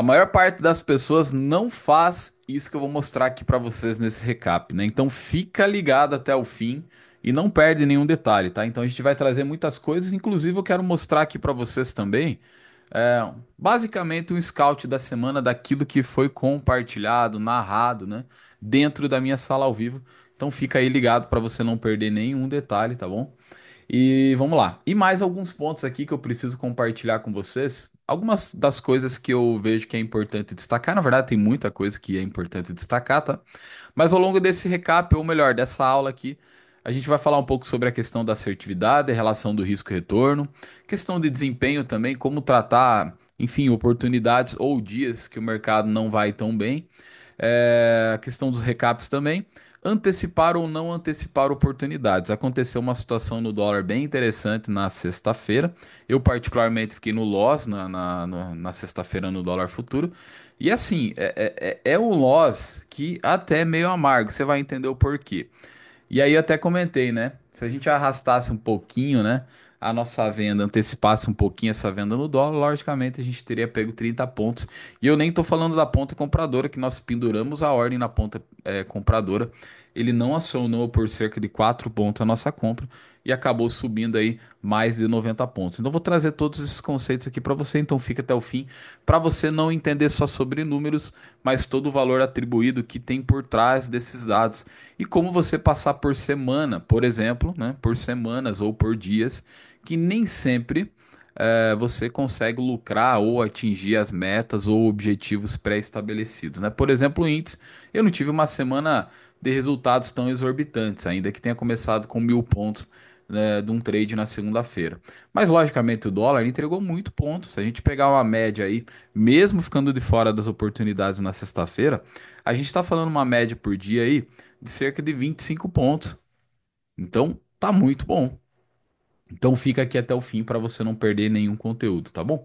A maior parte das pessoas não faz isso que eu vou mostrar aqui para vocês nesse recap, né? Então fica ligado até o fim e não perde nenhum detalhe, tá? Então a gente vai trazer muitas coisas, inclusive eu quero mostrar aqui para vocês também, é, basicamente um scout da semana daquilo que foi compartilhado, narrado, né? Dentro da minha sala ao vivo. Então fica aí ligado para você não perder nenhum detalhe, tá bom? E vamos lá. E mais alguns pontos aqui que eu preciso compartilhar com vocês. Algumas das coisas que eu vejo que é importante destacar, na verdade, tem muita coisa que é importante destacar, tá? Mas ao longo desse recap, ou melhor, dessa aula aqui, a gente vai falar um pouco sobre a questão da assertividade, a relação do risco-retorno, questão de desempenho também, como tratar, enfim, oportunidades ou dias que o mercado não vai tão bem, é, a questão dos recaps também antecipar ou não antecipar oportunidades. Aconteceu uma situação no dólar bem interessante na sexta-feira. Eu, particularmente, fiquei no loss na, na, na, na sexta-feira no dólar futuro. E assim, é, é, é, é um loss que até é meio amargo, você vai entender o porquê. E aí eu até comentei, né? Se a gente arrastasse um pouquinho, né? a nossa venda antecipasse um pouquinho essa venda no dólar, logicamente a gente teria pego 30 pontos. E eu nem estou falando da ponta compradora, que nós penduramos a ordem na ponta é, compradora. Ele não acionou por cerca de 4 pontos a nossa compra e acabou subindo aí mais de 90 pontos. Então vou trazer todos esses conceitos aqui para você, então fica até o fim, para você não entender só sobre números, mas todo o valor atribuído que tem por trás desses dados e como você passar por semana, por exemplo, né, por semanas ou por dias que nem sempre é, você consegue lucrar ou atingir as metas ou objetivos pré-estabelecidos. Né? Por exemplo, o índice, eu não tive uma semana de resultados tão exorbitantes, ainda que tenha começado com mil pontos né, de um trade na segunda-feira. Mas logicamente o dólar entregou muito ponto. Se a gente pegar uma média aí, mesmo ficando de fora das oportunidades na sexta-feira, a gente está falando uma média por dia aí de cerca de 25 pontos. Então tá muito bom. Então fica aqui até o fim para você não perder nenhum conteúdo, tá bom?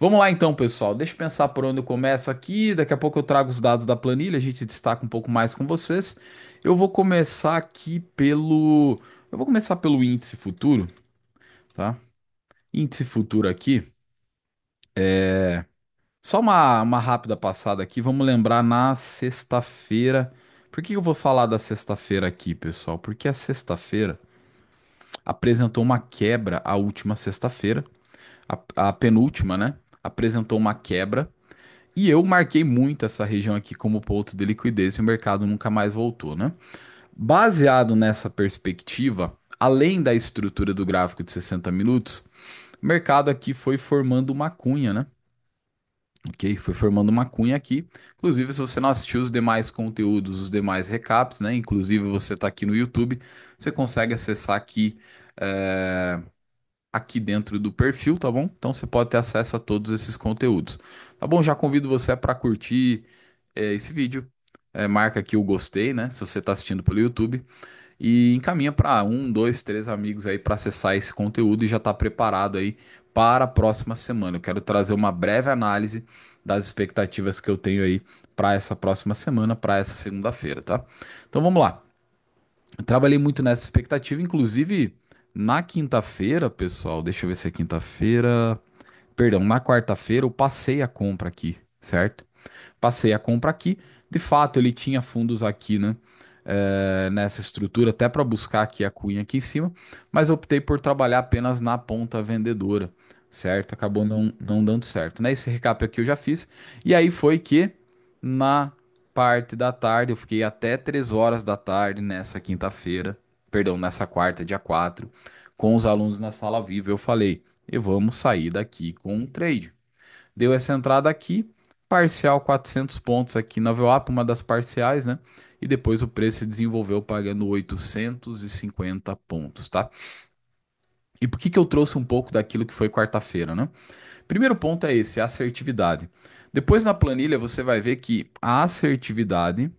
Vamos lá então, pessoal. Deixa eu pensar por onde eu começo aqui. Daqui a pouco eu trago os dados da planilha, a gente destaca um pouco mais com vocês. Eu vou começar aqui pelo. Eu vou começar pelo índice futuro, tá? Índice futuro aqui. É... Só uma, uma rápida passada aqui. Vamos lembrar na sexta-feira. Por que eu vou falar da sexta-feira aqui, pessoal? Porque a sexta-feira apresentou uma quebra a última sexta-feira, a, a penúltima, né? Apresentou uma quebra. E eu marquei muito essa região aqui como ponto de liquidez e o mercado nunca mais voltou, né? Baseado nessa perspectiva, além da estrutura do gráfico de 60 minutos, o mercado aqui foi formando uma cunha, né? Ok? Foi formando uma cunha aqui. Inclusive, se você não assistiu os demais conteúdos, os demais recaps, né? Inclusive, você está aqui no YouTube, você consegue acessar aqui, é... aqui dentro do perfil, tá bom? Então, você pode ter acesso a todos esses conteúdos. Tá bom? Já convido você para curtir é, esse vídeo. É, marca aqui o gostei, né? Se você está assistindo pelo YouTube. E encaminha para um, dois, três amigos aí para acessar esse conteúdo e já está preparado aí para a próxima semana. Eu quero trazer uma breve análise das expectativas que eu tenho aí para essa próxima semana, para essa segunda-feira, tá? Então vamos lá. Eu trabalhei muito nessa expectativa, inclusive na quinta-feira, pessoal. Deixa eu ver se é quinta-feira. Perdão, na quarta-feira eu passei a compra aqui, certo? Passei a compra aqui. De fato, ele tinha fundos aqui, né? É, nessa estrutura, até para buscar aqui a cunha aqui em cima, mas optei por trabalhar apenas na ponta vendedora certo? Acabou não, não dando certo, né? Esse recap aqui eu já fiz. E aí foi que na parte da tarde, eu fiquei até 3 horas da tarde nessa quinta-feira, perdão, nessa quarta, dia 4, com os alunos na sala viva, eu falei, e vamos sair daqui com um trade. Deu essa entrada aqui, parcial 400 pontos aqui na VWAP, uma das parciais, né? E depois o preço se desenvolveu pagando 850 pontos, tá? E por que, que eu trouxe um pouco daquilo que foi quarta-feira, né? Primeiro ponto é esse, a assertividade. Depois na planilha você vai ver que a assertividade,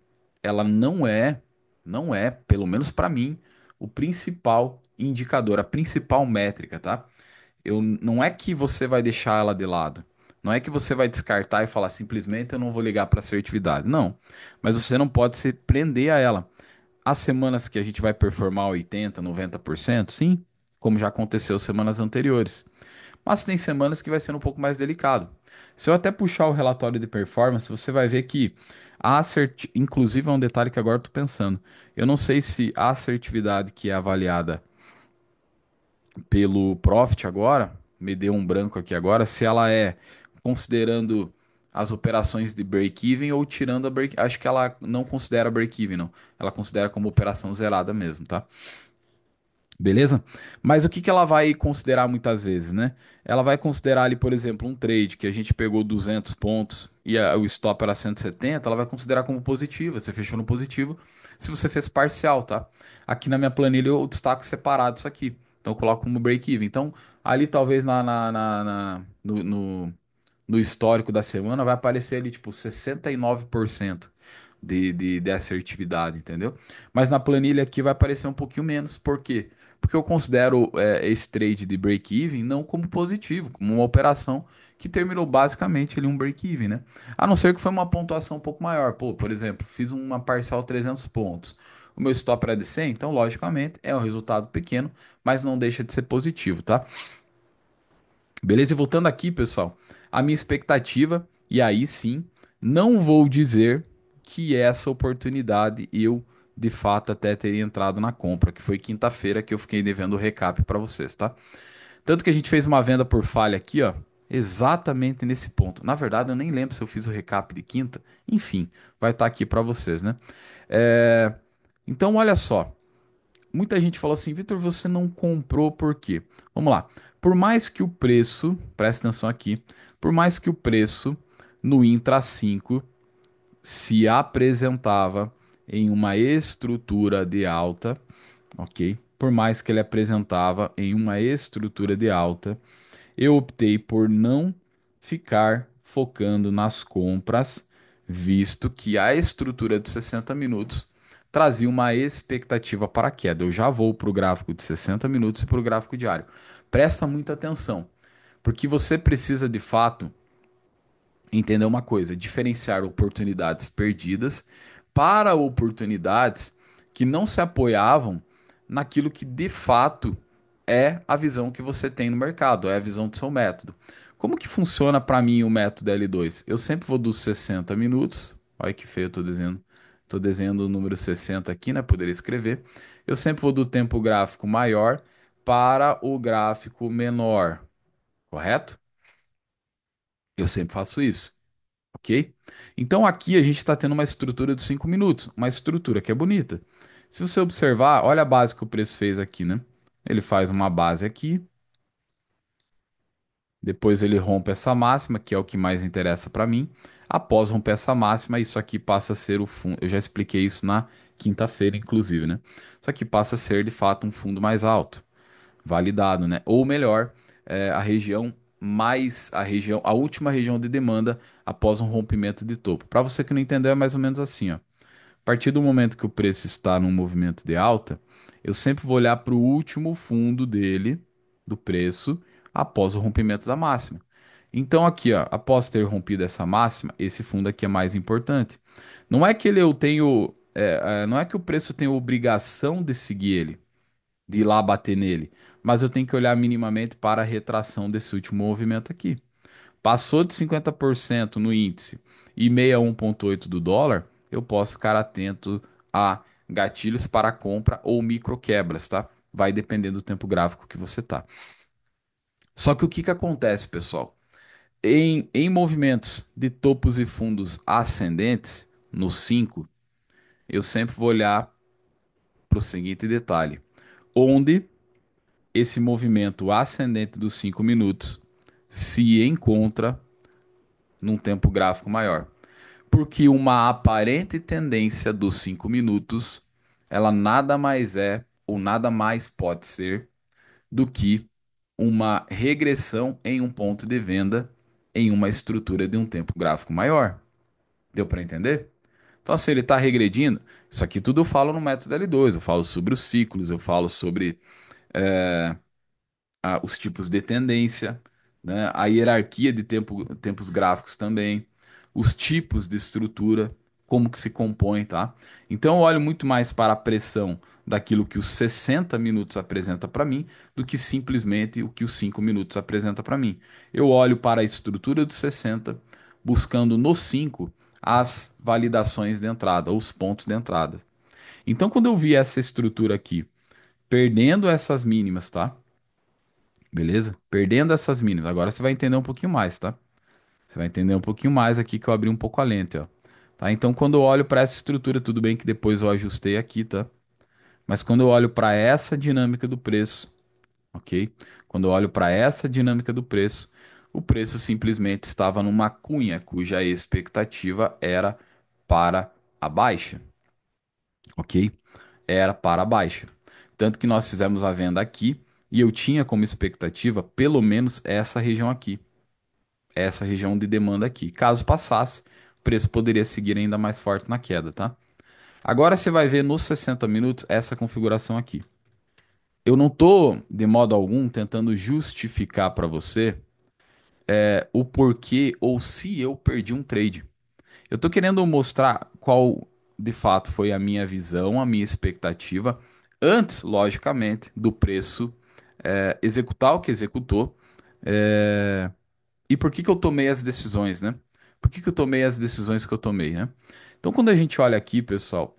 ela não é, não é, pelo menos para mim, o principal indicador, a principal métrica, tá? Eu, não é que você vai deixar ela de lado. Não é que você vai descartar e falar simplesmente eu não vou ligar para assertividade. Não. Mas você não pode se prender a ela. As semanas que a gente vai performar 80, 90%, sim, como já aconteceu semanas anteriores. Mas tem semanas que vai sendo um pouco mais delicado. Se eu até puxar o relatório de performance, você vai ver que a assert, inclusive é um detalhe que agora estou pensando. Eu não sei se a assertividade que é avaliada pelo Profit agora, me deu um branco aqui agora, se ela é considerando as operações de break-even ou tirando a break Acho que ela não considera break-even, não. Ela considera como operação zerada mesmo, tá? Beleza? Mas o que, que ela vai considerar muitas vezes, né? Ela vai considerar ali, por exemplo, um trade que a gente pegou 200 pontos e a, o stop era 170, ela vai considerar como positivo Você fechou no positivo se você fez parcial, tá? Aqui na minha planilha eu destaco separado isso aqui. Então eu coloco como break-even. Então ali talvez na, na, na, na no, no, no, histórico da semana vai aparecer ali tipo 69%. De, de, de assertividade, entendeu? Mas na planilha aqui vai aparecer um pouquinho menos, por quê? porque eu considero é, esse trade de break-even não como positivo, como uma operação que terminou basicamente ali um break-even, né? A não ser que foi uma pontuação um pouco maior. Pô, por exemplo, fiz uma parcial 300 pontos. O meu stop era de 100, então logicamente é um resultado pequeno, mas não deixa de ser positivo, tá? Beleza? E voltando aqui, pessoal, a minha expectativa, e aí sim, não vou dizer que essa oportunidade eu de fato até teria entrado na compra, que foi quinta-feira que eu fiquei devendo o recap para vocês, tá? Tanto que a gente fez uma venda por falha aqui, ó, exatamente nesse ponto. Na verdade, eu nem lembro se eu fiz o recap de quinta. Enfim, vai estar tá aqui para vocês, né? É... Então, olha só. Muita gente falou assim, Vitor, você não comprou por quê? Vamos lá. Por mais que o preço, presta atenção aqui, por mais que o preço no Intra 5 se apresentava em uma estrutura de alta, ok? Por mais que ele apresentava em uma estrutura de alta, eu optei por não ficar focando nas compras, visto que a estrutura dos 60 minutos trazia uma expectativa para queda. Eu já vou para o gráfico de 60 minutos e para o gráfico diário. Presta muita atenção, porque você precisa de fato entender uma coisa: diferenciar oportunidades perdidas para oportunidades que não se apoiavam naquilo que de fato é a visão que você tem no mercado, é a visão do seu método. Como que funciona para mim o método L2? Eu sempre vou dos 60 minutos. Olha que feio eu estou dizendo. tô desenhando o número 60 aqui, né? Poderia escrever. Eu sempre vou do tempo gráfico maior para o gráfico menor, correto? Eu sempre faço isso. Então aqui a gente está tendo uma estrutura dos 5 minutos, uma estrutura que é bonita. Se você observar, olha a base que o preço fez aqui, né? Ele faz uma base aqui, depois ele rompe essa máxima, que é o que mais interessa para mim. Após romper essa máxima, isso aqui passa a ser o fundo. Eu já expliquei isso na quinta-feira, inclusive, né? Isso aqui passa a ser de fato um fundo mais alto, validado, né? Ou melhor, é, a região mais a região, a última região de demanda após um rompimento de topo. Para você que não entendeu, é mais ou menos assim, ó. A partir do momento que o preço está num movimento de alta, eu sempre vou olhar para o último fundo dele, do preço, após o rompimento da máxima. Então aqui, ó, após ter rompido essa máxima, esse fundo aqui é mais importante. Não é que ele, eu tenho, é, é não é que o preço tem obrigação de seguir ele, de ir lá bater nele, mas eu tenho que olhar minimamente para a retração desse último movimento aqui. Passou de 50% no índice e 61,8% do dólar, eu posso ficar atento a gatilhos para compra ou micro quebras, tá? Vai dependendo do tempo gráfico que você tá. Só que o que, que acontece, pessoal? Em, em movimentos de topos e fundos ascendentes, no 5, eu sempre vou olhar para o seguinte detalhe: onde esse movimento ascendente dos 5 minutos se encontra num tempo gráfico maior. Porque uma aparente tendência dos 5 minutos, ela nada mais é ou nada mais pode ser do que uma regressão em um ponto de venda em uma estrutura de um tempo gráfico maior. Deu para entender? Então, se assim, ele está regredindo, isso aqui tudo eu falo no método L2, eu falo sobre os ciclos, eu falo sobre é, a- os tipos de tendência, né, a hierarquia de tempo, tempos gráficos também, os tipos de estrutura, como que se compõe, tá? Então eu olho muito mais para a pressão daquilo que os 60 minutos apresenta para mim do que simplesmente o que os 5 minutos apresenta para mim. Eu olho para a estrutura dos 60, buscando nos 5 as validações de entrada, os pontos de entrada. Então, quando eu vi essa estrutura aqui perdendo essas mínimas, tá? Beleza? Perdendo essas mínimas. Agora você vai entender um pouquinho mais, tá? Você vai entender um pouquinho mais aqui que eu abri um pouco a lente, ó. Tá? Então, quando eu olho para essa estrutura, tudo bem que depois eu ajustei aqui, tá? Mas quando eu olho para essa dinâmica do preço, ok? Quando eu olho para essa dinâmica do preço, o preço simplesmente estava numa cunha cuja expectativa era para a baixa, ok? Era para a baixa. Tanto que nós fizemos a venda aqui e eu tinha como expectativa pelo menos essa região aqui. Essa região de demanda aqui. Caso passasse, o preço poderia seguir ainda mais forte na queda, tá? Agora você vai ver nos 60 minutos essa configuração aqui. Eu não estou de modo algum tentando justificar para você é, o porquê ou se eu perdi um trade. Eu estou querendo mostrar qual de fato foi a minha visão, a minha expectativa antes, logicamente, do preço é, executar o que executou. É, e por que, que eu tomei as decisões, né? Por que, que eu tomei as decisões que eu tomei, né? Então, quando a gente olha aqui, pessoal,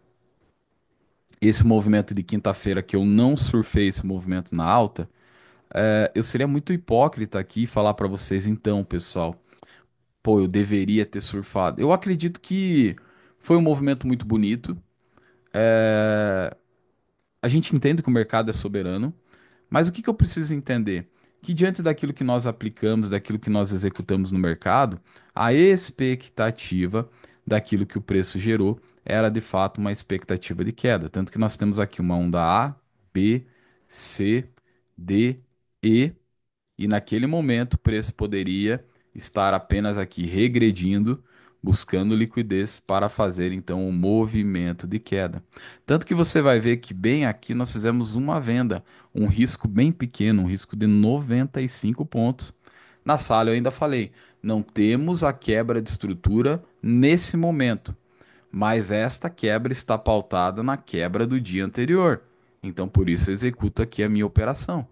esse movimento de quinta-feira que eu não surfei esse movimento na alta, é, eu seria muito hipócrita aqui falar para vocês, então, pessoal, pô, eu deveria ter surfado. Eu acredito que foi um movimento muito bonito. É, a gente entende que o mercado é soberano, mas o que, que eu preciso entender? Que diante daquilo que nós aplicamos, daquilo que nós executamos no mercado, a expectativa daquilo que o preço gerou era de fato uma expectativa de queda. Tanto que nós temos aqui uma onda A, B, C, D, E, e naquele momento o preço poderia estar apenas aqui regredindo buscando liquidez para fazer então um movimento de queda. Tanto que você vai ver que bem aqui nós fizemos uma venda, um risco bem pequeno, um risco de 95 pontos. Na sala eu ainda falei, não temos a quebra de estrutura nesse momento, mas esta quebra está pautada na quebra do dia anterior. Então por isso executo aqui a minha operação.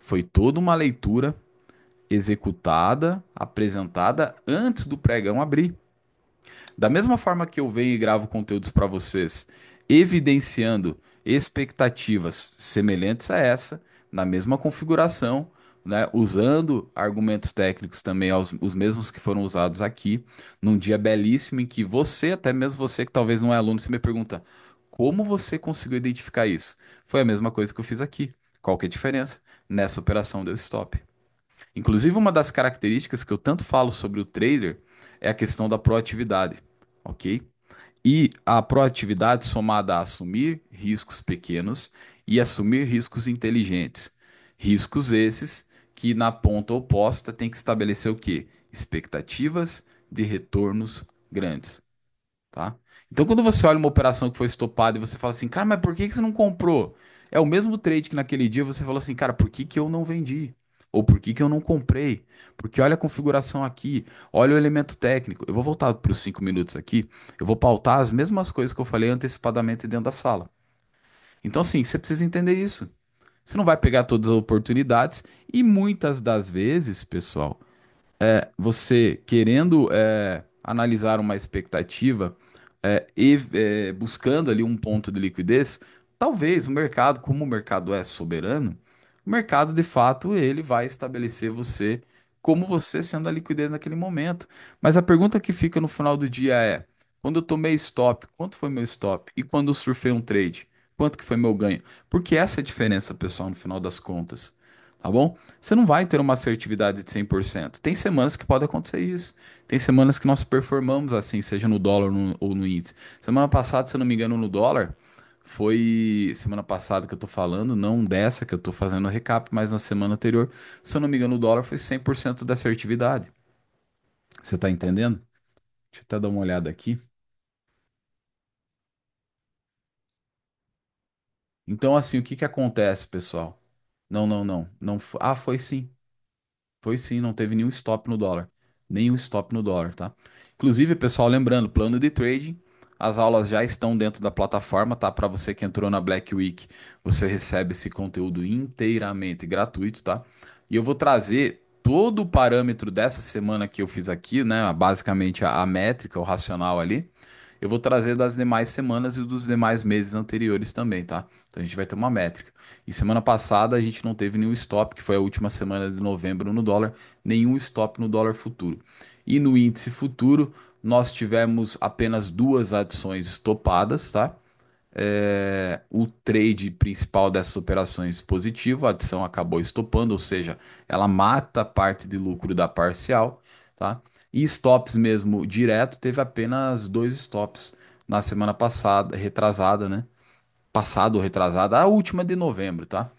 Foi toda uma leitura executada, apresentada antes do pregão abrir. Da mesma forma que eu venho e gravo conteúdos para vocês, evidenciando expectativas semelhantes a essa, na mesma configuração, né, usando argumentos técnicos também, os mesmos que foram usados aqui, num dia belíssimo em que você, até mesmo você que talvez não é aluno, se me pergunta como você conseguiu identificar isso? Foi a mesma coisa que eu fiz aqui. Qual que é a diferença? Nessa operação deu stop. Inclusive, uma das características que eu tanto falo sobre o trader é a questão da proatividade ok? E a proatividade somada a assumir riscos pequenos e assumir riscos inteligentes. Riscos esses que na ponta oposta tem que estabelecer o quê? Expectativas de retornos grandes, tá? Então quando você olha uma operação que foi estopada e você fala assim, cara, mas por que você não comprou? É o mesmo trade que naquele dia você falou assim, cara, por que, que eu não vendi? Ou por que que eu não comprei? Porque olha a configuração aqui, olha o elemento técnico. Eu vou voltar para os cinco minutos aqui, eu vou pautar as mesmas coisas que eu falei antecipadamente dentro da sala. Então, sim, você precisa entender isso. Você não vai pegar todas as oportunidades e muitas das vezes, pessoal, é, você querendo é, analisar uma expectativa é, e é, buscando ali um ponto de liquidez, talvez o mercado, como o mercado é soberano, o mercado de fato ele vai estabelecer você como você sendo a liquidez naquele momento. Mas a pergunta que fica no final do dia é: quando eu tomei stop, quanto foi meu stop? E quando eu surfei um trade, quanto que foi meu ganho? Porque essa é a diferença, pessoal, no final das contas. Tá bom? Você não vai ter uma assertividade de 100%. Tem semanas que pode acontecer isso. Tem semanas que nós performamos assim, seja no dólar ou no índice. Semana passada, se eu não me engano, no dólar, foi semana passada que eu tô falando, não dessa que eu tô fazendo o recap, mas na semana anterior, se eu não me engano, o dólar foi 100% da assertividade. Você tá entendendo? Deixa eu até dar uma olhada aqui. Então, assim, o que que acontece, pessoal? Não, não, não. não Ah, foi sim. Foi sim, não teve nenhum stop no dólar. Nenhum stop no dólar, tá? Inclusive, pessoal, lembrando, plano de trading. As aulas já estão dentro da plataforma, tá? Para você que entrou na Black Week, você recebe esse conteúdo inteiramente gratuito, tá? E eu vou trazer todo o parâmetro dessa semana que eu fiz aqui, né? Basicamente a, a métrica, o racional ali. Eu vou trazer das demais semanas e dos demais meses anteriores também, tá? Então a gente vai ter uma métrica. E semana passada a gente não teve nenhum stop, que foi a última semana de novembro no dólar, nenhum stop no dólar futuro e no índice futuro nós tivemos apenas duas adições estopadas, tá? É, o trade principal dessas operações positivo, a adição acabou estopando, ou seja, ela mata parte de lucro da parcial, tá? E stops mesmo direto, teve apenas dois stops na semana passada, retrasada, né? Passado ou retrasada, a última de novembro, tá?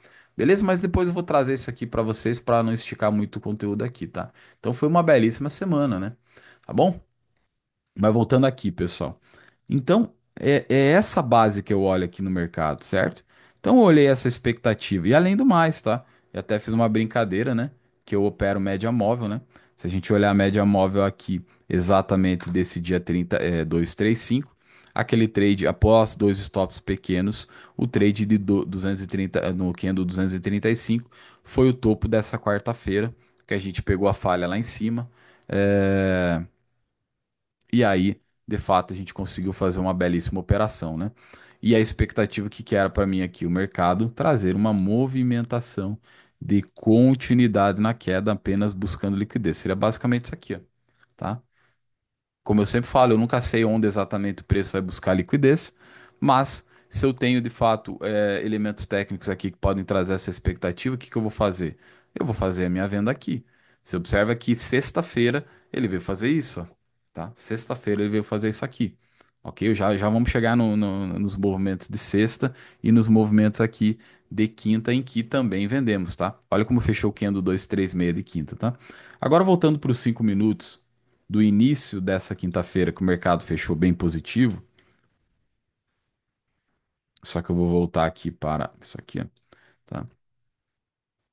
Beleza? Mas depois eu vou trazer isso aqui para vocês para não esticar muito o conteúdo aqui, tá? Então foi uma belíssima semana, né? Tá bom? Mas voltando aqui, pessoal. Então, é, é essa base que eu olho aqui no mercado, certo? Então eu olhei essa expectativa. E além do mais, tá? Eu até fiz uma brincadeira, né? Que eu opero média móvel, né? Se a gente olhar a média móvel aqui exatamente desse dia 30, é, 235, aquele trade após dois stops pequenos, o trade de 230 eh, no candle 235 foi o topo dessa quarta-feira que a gente pegou a falha lá em cima. É... E aí, de fato, a gente conseguiu fazer uma belíssima operação, né? E a expectativa que, era para mim aqui o mercado trazer uma movimentação de continuidade na queda apenas buscando liquidez. Seria basicamente isso aqui, ó, tá? Como eu sempre falo, eu nunca sei onde exatamente o preço vai buscar liquidez, mas se eu tenho de fato é, elementos técnicos aqui que podem trazer essa expectativa, o que, que eu vou fazer? Eu vou fazer a minha venda aqui. Você observa que sexta-feira ele veio fazer isso, tá? Sexta-feira ele veio fazer isso aqui. Ok? Já, já vamos chegar no, no, nos movimentos de sexta e nos movimentos aqui de quinta, em que também vendemos, tá? Olha como fechou o Kendo 236 de quinta, tá? Agora voltando para os 5 minutos, do início dessa quinta-feira, que o mercado fechou bem positivo. Só que eu vou voltar aqui para isso aqui, tá?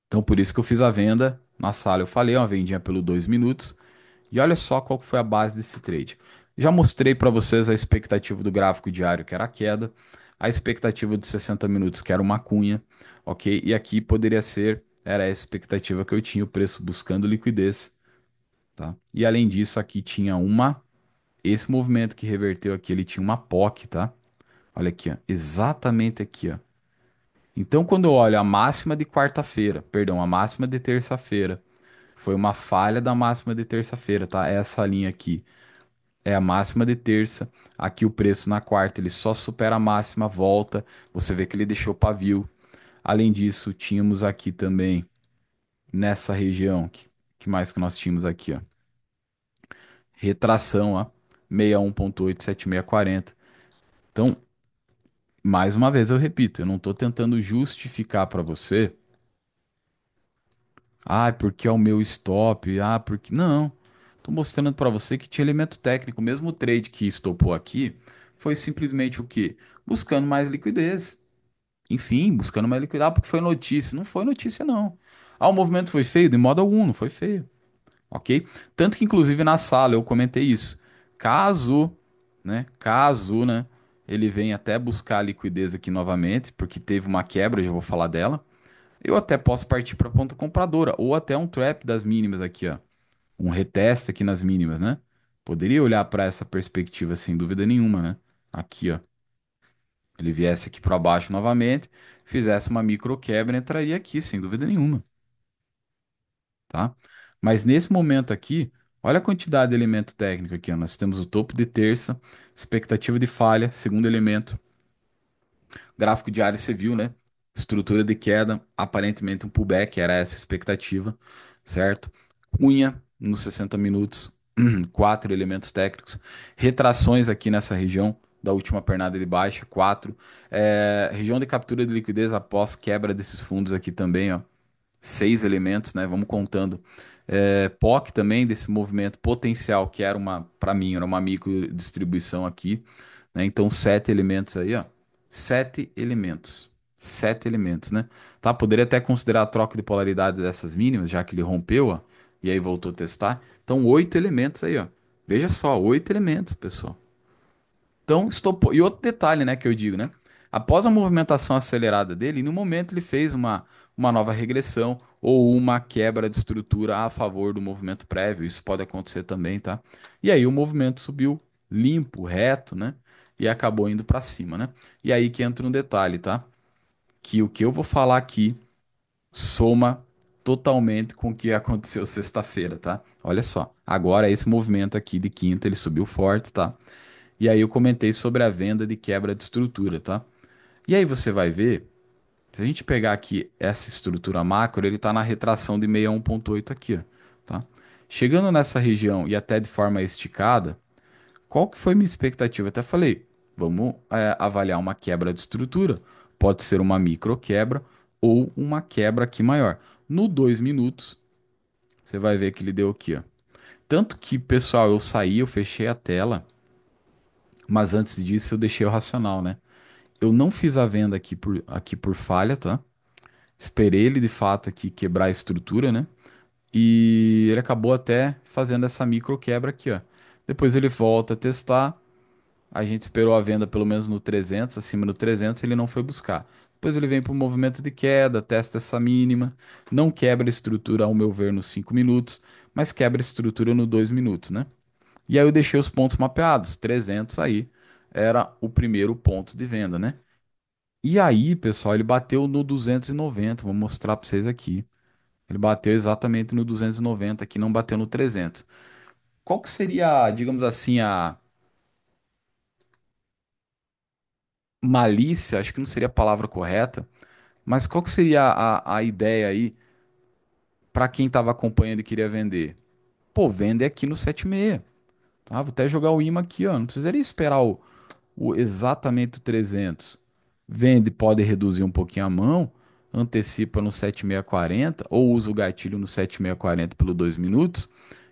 Então, por isso que eu fiz a venda na sala. Eu falei uma vendinha pelo 2 minutos. E olha só qual foi a base desse trade. Já mostrei para vocês a expectativa do gráfico diário, que era a queda, a expectativa de 60 minutos, que era uma cunha, ok? E aqui poderia ser, era a expectativa que eu tinha, o preço buscando liquidez tá? E além disso, aqui tinha uma... Esse movimento que reverteu aqui, ele tinha uma POC, tá? Olha aqui, ó, exatamente aqui, ó. Então, quando eu olho a máxima de quarta-feira, perdão, a máxima de terça-feira, foi uma falha da máxima de terça-feira, tá? Essa linha aqui é a máxima de terça. Aqui o preço na quarta, ele só supera a máxima, volta. Você vê que ele deixou pavio. Além disso, tínhamos aqui também nessa região que que mais que nós tínhamos aqui, ó? Retração, ó, 61.87640. Então, mais uma vez eu repito, eu não estou tentando justificar para você. Ah, porque é o meu stop, ah, porque não. Estou mostrando para você que tinha elemento técnico, mesmo o trade que estopou aqui, foi simplesmente o quê? Buscando mais liquidez. Enfim, buscando mais liquidez, ah, porque foi notícia. Não foi notícia não. Ah, o movimento foi feio? De modo algum, não foi feio. Ok? Tanto que, inclusive, na sala eu comentei isso. Caso, né? Caso, né? Ele venha até buscar a liquidez aqui novamente, porque teve uma quebra, já vou falar dela. Eu até posso partir para a ponta compradora, ou até um trap das mínimas aqui, ó. Um reteste aqui nas mínimas, né? Poderia olhar para essa perspectiva sem dúvida nenhuma, né? Aqui, ó ele viesse aqui para baixo novamente, fizesse uma micro quebra e entraria aqui, sem dúvida nenhuma tá? Mas nesse momento aqui, olha a quantidade de elemento técnico aqui. Ó. Nós temos o topo de terça, expectativa de falha, segundo elemento, gráfico diário você viu, né? Estrutura de queda, aparentemente um pullback, era essa a expectativa, certo? Cunha nos 60 minutos, quatro elementos técnicos, retrações aqui nessa região da última pernada de baixa, quatro. É, região de captura de liquidez após quebra desses fundos aqui também, ó seis elementos, né? Vamos contando. É, POC também desse movimento potencial que era uma, para mim, era uma micro distribuição aqui, né? Então sete elementos aí, ó, sete elementos, sete elementos, né? Tá? Poderia até considerar a troca de polaridade dessas mínimas, já que ele rompeu, ó, e aí voltou a testar. Então oito elementos aí, ó. Veja só, oito elementos, pessoal. Então estou e outro detalhe, né, que eu digo, né? após a movimentação acelerada dele, no momento ele fez uma, uma nova regressão ou uma quebra de estrutura a favor do movimento prévio. Isso pode acontecer também, tá? E aí o movimento subiu limpo, reto, né? E acabou indo para cima, né? E aí que entra um detalhe, tá? Que o que eu vou falar aqui soma totalmente com o que aconteceu sexta-feira, tá? Olha só, agora é esse movimento aqui de quinta, ele subiu forte, tá? E aí eu comentei sobre a venda de quebra de estrutura, tá? E aí você vai ver, se a gente pegar aqui essa estrutura macro, ele está na retração de 6 a 1.8 aqui, ó, tá? Chegando nessa região e até de forma esticada, qual que foi minha expectativa? Até falei, vamos é, avaliar uma quebra de estrutura. Pode ser uma micro quebra ou uma quebra aqui maior. No 2 minutos, você vai ver que ele deu aqui, ó. Tanto que, pessoal, eu saí, eu fechei a tela, mas antes disso eu deixei o racional, né? eu não fiz a venda aqui por, aqui por falha, tá? Esperei ele de fato aqui quebrar a estrutura, né? E ele acabou até fazendo essa micro quebra aqui, ó. Depois ele volta a testar. A gente esperou a venda pelo menos no 300, acima do 300, ele não foi buscar. Depois ele vem para o movimento de queda, testa essa mínima, não quebra a estrutura, ao meu ver, nos 5 minutos, mas quebra a estrutura no 2 minutos, né? E aí eu deixei os pontos mapeados, 300 aí, era o primeiro ponto de venda, né? E aí, pessoal, ele bateu no 290, vou mostrar para vocês aqui. Ele bateu exatamente no 290 aqui, não bateu no 300. Qual que seria, digamos assim, a malícia, acho que não seria a palavra correta, mas qual que seria a, a ideia aí para quem estava acompanhando e queria vender? Pô, vende aqui no 76. Tá, ah, vou até jogar o imã aqui, ó. Não precisaria esperar o, o exatamente 300 vende, pode reduzir um pouquinho a mão, antecipa no 7640 ou usa o gatilho no 7640 pelo 2 minutos,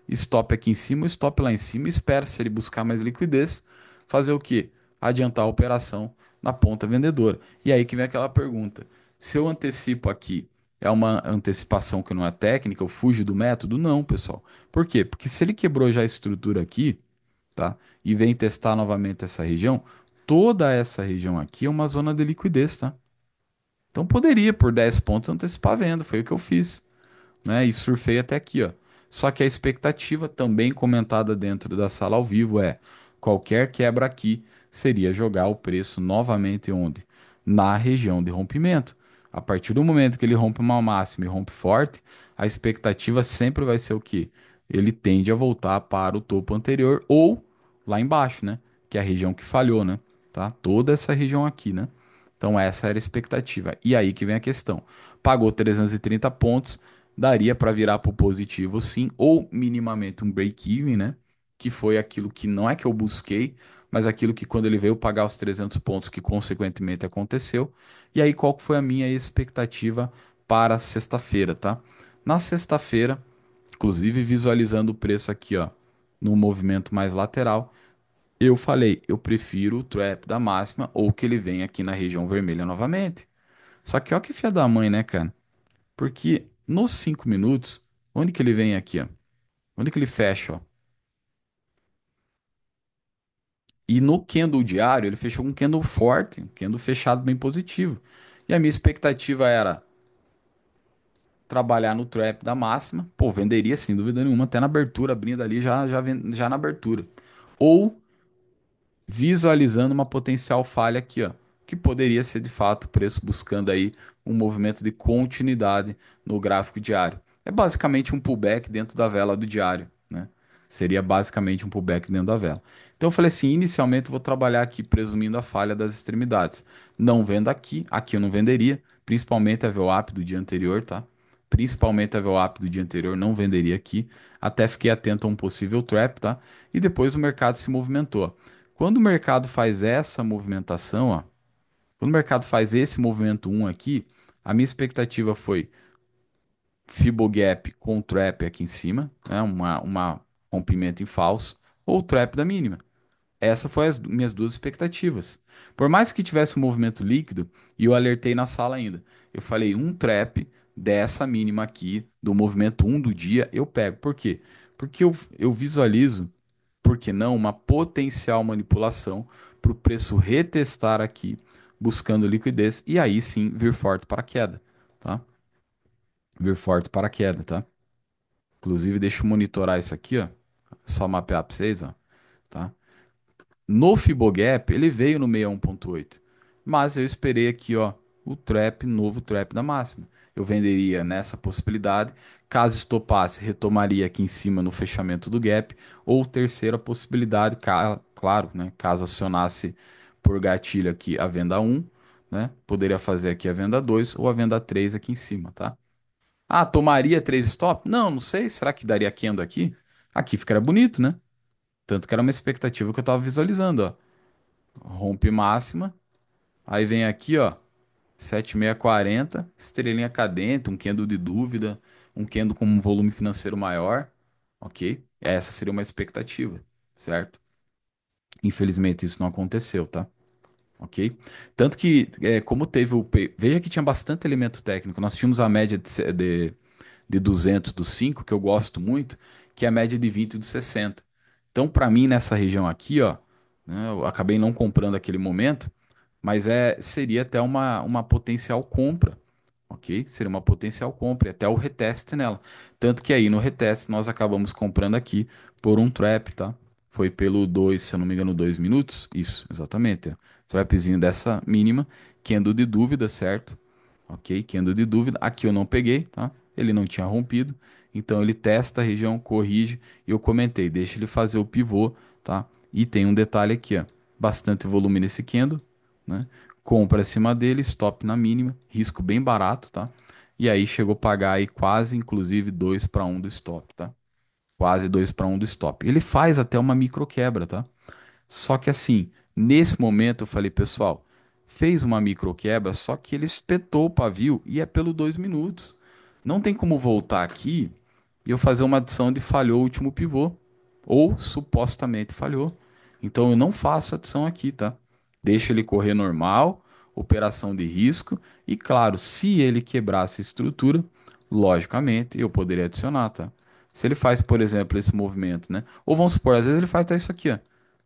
stop aqui em cima, stop lá em cima, espera se ele buscar mais liquidez, fazer o que? Adiantar a operação na ponta vendedora. E aí que vem aquela pergunta: se eu antecipo aqui, é uma antecipação que não é técnica, eu fujo do método? Não, pessoal. Por quê? Porque se ele quebrou já a estrutura aqui, tá? E vem testar novamente essa região, toda essa região aqui é uma zona de liquidez, tá? Então poderia por 10 pontos antecipar a venda, foi o que eu fiz, né? E surfei até aqui, ó. Só que a expectativa também comentada dentro da sala ao vivo é qualquer quebra aqui seria jogar o preço novamente onde? Na região de rompimento. A partir do momento que ele rompe uma máxima e rompe forte, a expectativa sempre vai ser o que? Ele tende a voltar para o topo anterior ou lá embaixo, né? Que é a região que falhou, né? Tá? Toda essa região aqui, né? Então essa era a expectativa. E aí que vem a questão. Pagou 330 pontos, daria para virar para o positivo sim, ou minimamente um break-even, né? Que foi aquilo que não é que eu busquei, mas aquilo que quando ele veio pagar os 300 pontos que consequentemente aconteceu. E aí qual foi a minha expectativa para sexta-feira, tá? Na sexta-feira, inclusive visualizando o preço aqui, ó, no movimento mais lateral. Eu falei, eu prefiro o trap da máxima ou que ele venha aqui na região vermelha novamente. Só que ó que fia da mãe, né, cara? Porque nos cinco minutos, onde que ele vem aqui, ó? Onde que ele fecha, ó? E no candle diário, ele fechou um candle forte, um candle fechado bem positivo. E a minha expectativa era trabalhar no trap da máxima, pô, venderia sem dúvida nenhuma, até na abertura, abrindo ali já, já, já na abertura. Ou visualizando uma potencial falha aqui, ó, que poderia ser de fato o preço buscando aí um movimento de continuidade no gráfico diário. É basicamente um pullback dentro da vela do diário, né? Seria basicamente um pullback dentro da vela. Então eu falei assim, inicialmente vou trabalhar aqui presumindo a falha das extremidades. Não vendo aqui, aqui eu não venderia, principalmente a VWAP do dia anterior, tá? principalmente a VWAP do dia anterior, não venderia aqui. Até fiquei atento a um possível trap, tá? E depois o mercado se movimentou. Quando o mercado faz essa movimentação, ó, quando o mercado faz esse movimento 1 aqui, a minha expectativa foi Fibo Gap com trap aqui em cima, né? uma, uma rompimento em falso, ou trap da mínima. Essa foi as minhas duas expectativas. Por mais que tivesse um movimento líquido, e eu alertei na sala ainda, eu falei um trap dessa mínima aqui do movimento 1 do dia, eu pego. Por quê? Porque eu, eu visualizo, por que não, uma potencial manipulação para o preço retestar aqui, buscando liquidez, e aí sim vir forte para a queda, tá? Vir forte para a queda, tá? Inclusive, deixa eu monitorar isso aqui, ó. Só mapear para vocês, ó. Tá? No Fibogap, ele veio no 61.8. Mas eu esperei aqui, ó, o trap, novo trap da máxima eu venderia nessa possibilidade. Caso estopasse, retomaria aqui em cima no fechamento do gap. Ou terceira possibilidade, claro, né, caso acionasse por gatilho aqui a venda 1, né, poderia fazer aqui a venda 2 ou a venda 3 aqui em cima, tá? Ah, tomaria 3 stop? Não, não sei. Será que daria quendo aqui? Aqui ficaria bonito, né? Tanto que era uma expectativa que eu estava visualizando, ó. Rompe máxima. Aí vem aqui, ó. 7640, estrelinha cadente, um Kendo de dúvida, um Kendo com um volume financeiro maior, ok? Essa seria uma expectativa, certo? Infelizmente isso não aconteceu, tá? Ok? Tanto que, é, como teve o. Veja que tinha bastante elemento técnico. Nós tínhamos a média de, de, de 200 dos 5, que eu gosto muito, que é a média de 20 dos 60. Então, para mim, nessa região aqui, ó, né, eu acabei não comprando aquele momento, mas é, seria até uma, uma potencial compra, ok? Seria uma potencial compra, e até o reteste nela. Tanto que aí no reteste nós acabamos comprando aqui por um trap, tá? Foi pelo 2, se eu não me engano, 2 minutos. Isso, exatamente. Trapzinho dessa mínima, candle de dúvida, certo? Ok, candle de dúvida. Aqui eu não peguei, tá? Ele não tinha rompido. Então ele testa a região, corrige. E eu comentei, deixa ele fazer o pivô, tá? E tem um detalhe aqui, ó. Bastante volume nesse candle, né? Compra acima dele, stop na mínima, risco bem barato, tá? E aí chegou a pagar aí quase, inclusive, 2 para 1 do stop, tá? Quase 2 para 1 do stop. Ele faz até uma micro quebra, tá? Só que assim, nesse momento eu falei, pessoal, fez uma micro quebra, só que ele espetou o pavio e é pelo 2 minutos. Não tem como voltar aqui e eu fazer uma adição de falhou o último pivô. Ou supostamente falhou. Então eu não faço adição aqui, tá? Deixa ele correr normal, operação de risco, e claro, se ele quebrasse a estrutura, logicamente eu poderia adicionar, tá? Se ele faz, por exemplo, esse movimento, né? Ou vamos supor, às vezes ele faz até isso aqui, ó.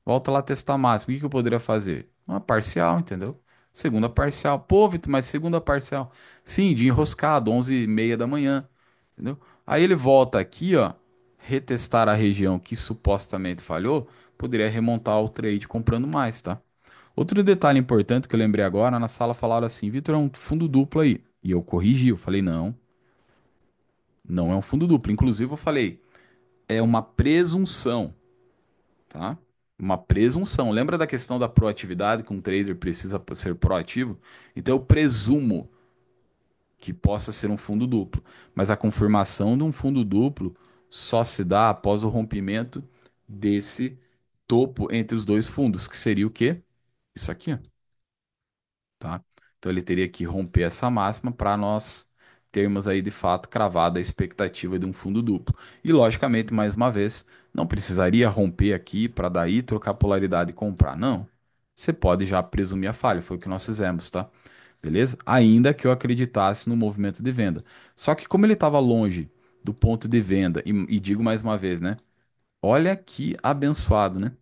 Volta lá testar máximo. O que, que eu poderia fazer? Uma parcial, entendeu? Segunda parcial. Pô, Vitor, mas segunda parcial. Sim, de enroscado, 11 e meia da manhã. Entendeu? Aí ele volta aqui, ó. Retestar a região que supostamente falhou. Poderia remontar o trade comprando mais, tá? Outro detalhe importante que eu lembrei agora, na sala falaram assim, Vitor, é um fundo duplo aí. E eu corrigi, eu falei, não, não é um fundo duplo. Inclusive eu falei, é uma presunção, tá? Uma presunção. Lembra da questão da proatividade, que um trader precisa ser proativo? Então eu presumo que possa ser um fundo duplo. Mas a confirmação de um fundo duplo só se dá após o rompimento desse topo entre os dois fundos, que seria o quê? isso aqui, tá? Então ele teria que romper essa máxima para nós termos aí de fato cravada a expectativa de um fundo duplo. E logicamente, mais uma vez, não precisaria romper aqui para daí trocar polaridade e comprar, não. Você pode já presumir a falha, foi o que nós fizemos, tá? Beleza? Ainda que eu acreditasse no movimento de venda. Só que como ele estava longe do ponto de venda, e, e digo mais uma vez, né? Olha que abençoado, né?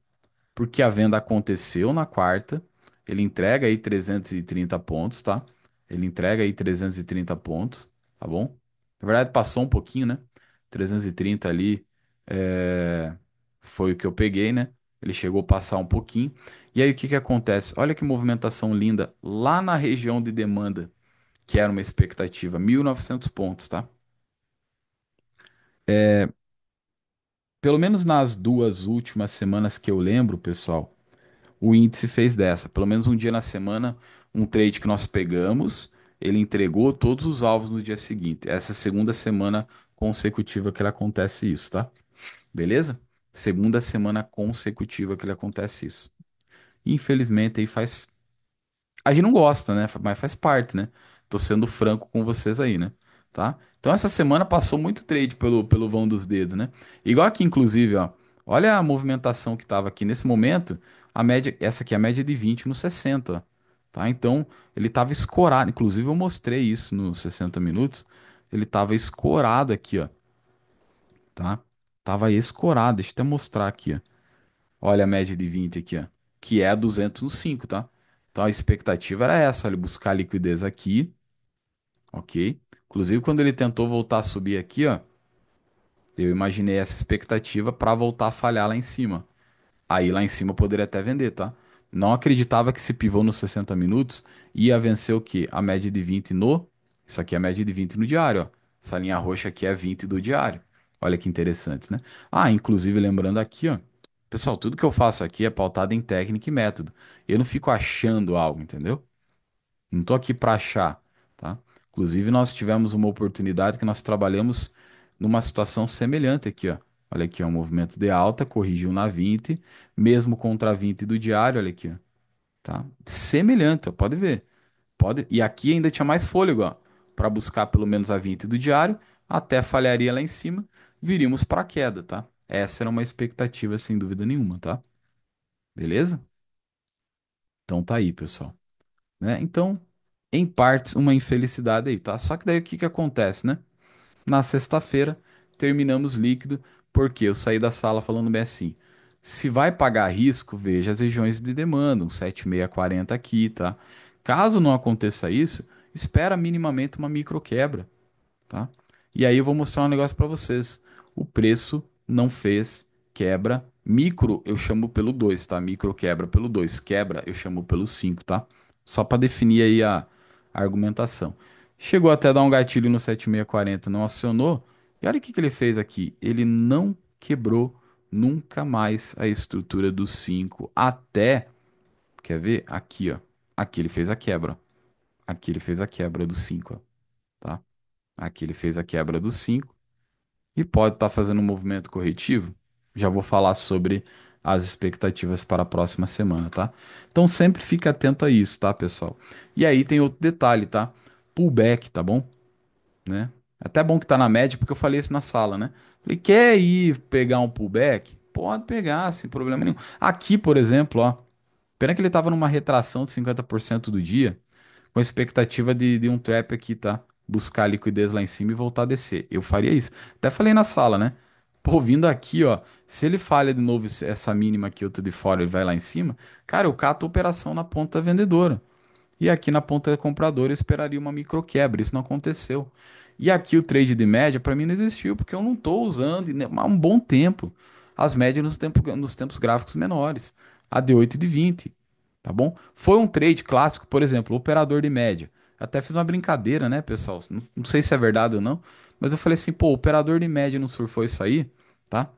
porque a venda aconteceu na quarta. Ele entrega aí 330 pontos, tá? Ele entrega aí 330 pontos, tá bom? Na verdade, passou um pouquinho, né? 330 ali é... foi o que eu peguei, né? Ele chegou a passar um pouquinho. E aí o que, que acontece? Olha que movimentação linda lá na região de demanda, que era uma expectativa, 1.900 pontos, tá? É, pelo menos nas duas últimas semanas que eu lembro, pessoal, o índice fez dessa. Pelo menos um dia na semana, um trade que nós pegamos, ele entregou todos os alvos no dia seguinte. Essa é segunda semana consecutiva que ele acontece isso, tá? Beleza? Segunda semana consecutiva que ele acontece isso. Infelizmente, aí faz. A gente não gosta, né? Mas faz parte, né? Tô sendo franco com vocês aí, né? tá? Então essa semana passou muito trade pelo, pelo vão dos dedos, né? Igual aqui, inclusive, ó. Olha a movimentação que estava aqui nesse momento. A média, essa aqui é a média de 20 no 60, tá? Então ele estava escorado. Inclusive eu mostrei isso nos 60 minutos. Ele estava escorado aqui, ó, tá? Tava escorado. Deixa eu até mostrar aqui, ó. Olha a média de 20 aqui, ó, que é a 205, tá? Então a expectativa era essa, olha, buscar liquidez aqui, ok? Inclusive, quando ele tentou voltar a subir aqui, ó, eu imaginei essa expectativa para voltar a falhar lá em cima. Aí lá em cima eu poderia até vender, tá? Não acreditava que esse pivô nos 60 minutos ia vencer o quê? A média de 20 no. Isso aqui é a média de 20 no diário, ó. Essa linha roxa aqui é 20 do diário. Olha que interessante, né? Ah, inclusive lembrando aqui, ó. Pessoal, tudo que eu faço aqui é pautado em técnica e método. Eu não fico achando algo, entendeu? Não tô aqui para achar, tá? Inclusive, nós tivemos uma oportunidade que nós trabalhamos numa situação semelhante aqui, ó. Olha aqui, ó, um movimento de alta, corrigiu na 20, mesmo contra 20 do diário, olha aqui, ó. Tá? Semelhante, ó, pode ver. Pode, e aqui ainda tinha mais fôlego, ó, para buscar pelo menos a 20 do diário, até falharia lá em cima, viríamos para queda, tá? Essa era uma expectativa sem dúvida nenhuma, tá? Beleza? Então tá aí, pessoal. Né? Então, em partes, uma infelicidade aí, tá? Só que daí o que que acontece, né? Na sexta-feira, terminamos líquido, porque eu saí da sala falando bem assim. Se vai pagar risco, veja as regiões de demanda, um 7640 aqui, tá? Caso não aconteça isso, espera minimamente uma micro quebra, tá? E aí eu vou mostrar um negócio para vocês. O preço não fez quebra micro, eu chamo pelo 2, tá? Micro quebra pelo 2, quebra eu chamo pelo 5, tá? Só para definir aí a a argumentação. Chegou até a dar um gatilho no 7640, não acionou. E olha o que, que ele fez aqui. Ele não quebrou nunca mais a estrutura do 5 até quer ver aqui, ó. Aqui ele fez a quebra. Aqui ele fez a quebra do 5, tá? Aqui ele fez a quebra do 5 e pode estar tá fazendo um movimento corretivo. Já vou falar sobre as expectativas para a próxima semana, tá? Então sempre fica atento a isso, tá, pessoal? E aí tem outro detalhe, tá? Pullback, tá bom? Né? É até bom que tá na média, porque eu falei isso na sala, né? Falei, quer ir pegar um pullback? Pode pegar, sem problema nenhum. Aqui, por exemplo, ó. Pena que ele tava numa retração de 50% do dia, com a expectativa de, de um trap aqui, tá? Buscar liquidez lá em cima e voltar a descer. Eu faria isso. Até falei na sala, né? Pô, vindo aqui, ó, se ele falha de novo essa mínima que eu de fora, ele vai lá em cima, cara, eu cato a operação na ponta vendedora. E aqui na ponta compradora eu esperaria uma micro quebra, isso não aconteceu. E aqui o trade de média para mim não existiu, porque eu não estou usando e há um bom tempo as médias nos, tempo, nos tempos gráficos menores, a de 8 e de 20, tá bom? Foi um trade clássico, por exemplo, operador de média. Até fiz uma brincadeira, né, pessoal? Não, não sei se é verdade ou não, mas eu falei assim, pô, operador de média não surfou isso aí, tá?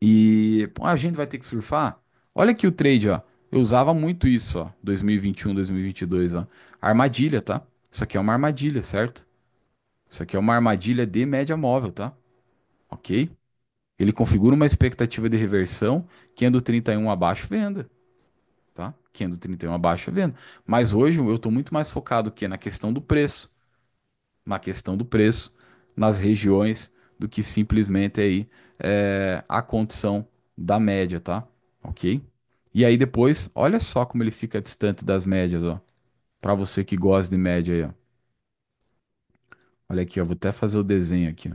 E pô, a gente vai ter que surfar? Olha aqui o trade, ó. Eu usava muito isso, ó. 2021, 2022, ó. Armadilha, tá? Isso aqui é uma armadilha, certo? Isso aqui é uma armadilha de média móvel, tá? Ok? Ele configura uma expectativa de reversão. Quem é do 31 abaixo, venda. Tá? Quem é do 31 abaixo, venda. Mas hoje eu estou muito mais focado que na questão do preço na questão do preço, nas regiões, do que simplesmente aí é, a condição da média, tá? Ok? E aí depois, olha só como ele fica distante das médias, ó. Para você que gosta de média aí, ó. Olha aqui, ó. Vou até fazer o desenho aqui.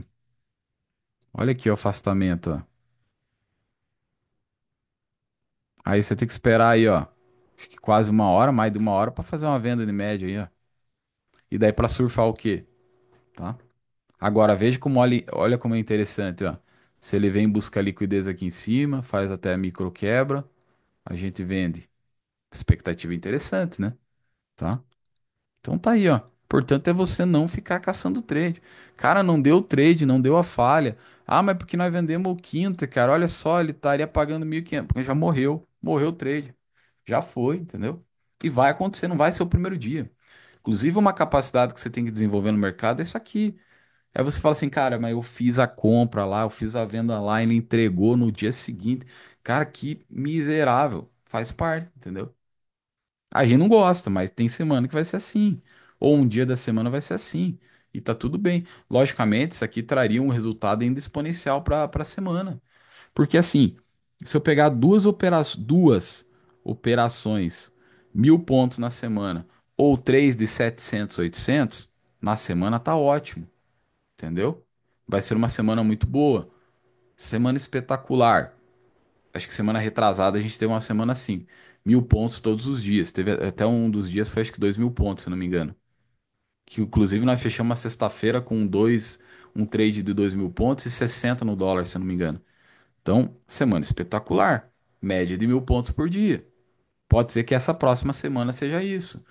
Olha aqui o afastamento, ó. Aí você tem que esperar aí, ó. Acho que quase uma hora, mais de uma hora para fazer uma venda de média aí, ó. E daí para surfar o quê? tá? Agora veja como olha, olha como é interessante, ó. Se ele vem buscar liquidez aqui em cima, faz até a micro quebra, a gente vende. Expectativa interessante, né? Tá? Então tá aí, ó. Portanto, é você não ficar caçando trade. Cara, não deu trade, não deu a falha. Ah, mas porque nós vendemos o quinto cara. Olha só, ele estaria pagando 1.500, porque já morreu. Morreu o trade. Já foi, entendeu? E vai acontecer, não vai ser o primeiro dia. Inclusive, uma capacidade que você tem que desenvolver no mercado é isso aqui. Aí você fala assim, cara, mas eu fiz a compra lá, eu fiz a venda lá, ele entregou no dia seguinte. Cara, que miserável. Faz parte, entendeu? A gente não gosta, mas tem semana que vai ser assim. Ou um dia da semana vai ser assim. E tá tudo bem. Logicamente, isso aqui traria um resultado ainda exponencial para a semana. Porque assim, se eu pegar duas, opera duas operações, mil pontos na semana, ou três de 700, 800, na semana tá ótimo. Entendeu? Vai ser uma semana muito boa. Semana espetacular. Acho que semana retrasada a gente teve uma semana assim. Mil pontos todos os dias. Teve até um dos dias foi acho que dois mil pontos, se não me engano. Que inclusive nós fechamos uma sexta-feira com dois, um trade de dois mil pontos e 60 no dólar, se não me engano. Então, semana espetacular. Média de mil pontos por dia. Pode ser que essa próxima semana seja isso.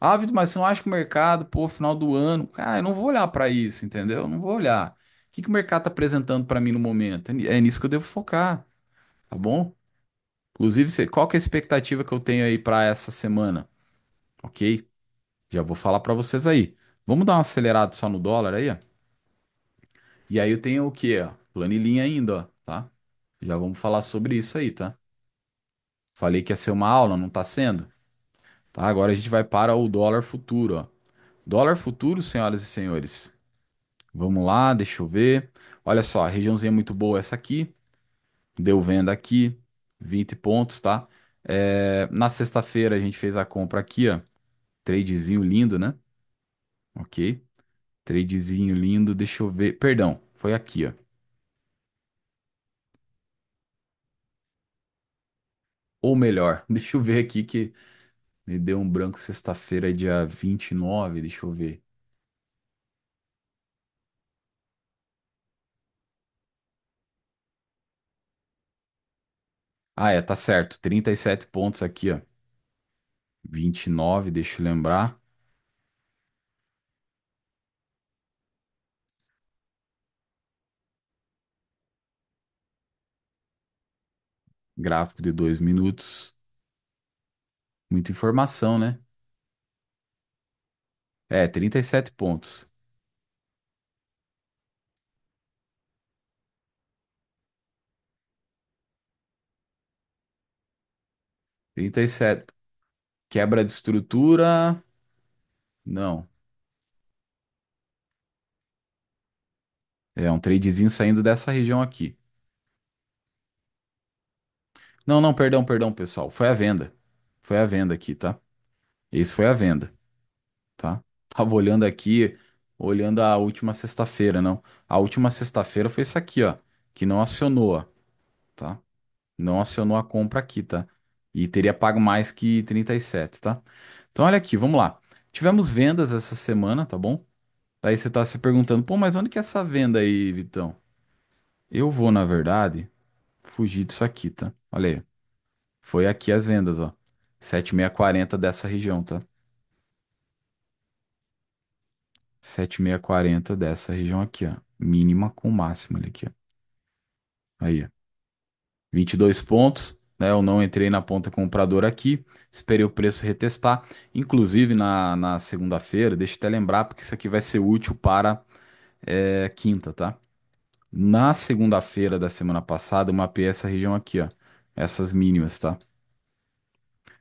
Ah, Vitor, mas você não acha que o mercado, pô, final do ano, cara, eu não vou olhar para isso, entendeu? Eu não vou olhar. O que que o mercado tá apresentando para mim no momento? É, é nisso que eu devo focar, tá bom? Inclusive, você- qual que é a expectativa que eu tenho aí para essa semana? Ok? Já vou falar para vocês aí. Vamos dar um acelerado só no dólar aí, ó. E aí eu tenho o quê, ó? Planilhinha ainda, ó, tá? Já vamos falar sobre isso aí, tá? Falei que ia ser uma aula, não tá sendo? Tá? Agora a gente vai para o dólar futuro. Ó. Dólar futuro, senhoras e senhores. Vamos lá, deixa eu ver. Olha só, a regiãozinha muito boa é essa aqui. Deu venda aqui, 20 pontos, tá? É, na sexta-feira a gente fez a compra aqui, ó. Tradezinho lindo, né? Ok. Tradezinho lindo, deixa eu ver. Perdão, foi aqui, ó. Ou melhor, deixa eu ver aqui que me deu um branco sexta-feira, dia 29, deixa eu ver. Ah, é, tá certo. 37 pontos aqui, ó. 29, deixa eu lembrar. Gráfico de dois minutos. Muita informação, né? É, 37 pontos. Trinta e sete. Quebra de estrutura? Não. É um tradezinho saindo dessa região aqui. Não, não, perdão, perdão, pessoal. Foi a venda. Foi a venda aqui, tá? Esse foi a venda, tá? Tava olhando aqui, olhando a última sexta-feira, não. A última sexta-feira foi isso aqui, ó, que não acionou, ó, tá? Não acionou a compra aqui, tá? E teria pago mais que 37, tá? Então olha aqui, vamos lá. Tivemos vendas essa semana, tá bom? Daí você tá se perguntando, pô, mas onde que é essa venda aí, Vitão? Eu vou, na verdade, fugir disso aqui, tá? Olha aí. Foi aqui as vendas, ó. 7640 dessa região, tá? 7640 dessa região aqui, ó. Mínima com máxima ali aqui, ó. Aí, ó. 22 pontos, né? Eu não entrei na ponta compradora aqui, esperei o preço retestar. Inclusive, na, na segunda-feira, deixa eu até lembrar, porque isso aqui vai ser útil para é, quinta, tá? Na segunda-feira da semana passada, eu mapeei essa região aqui, ó. Essas mínimas, tá?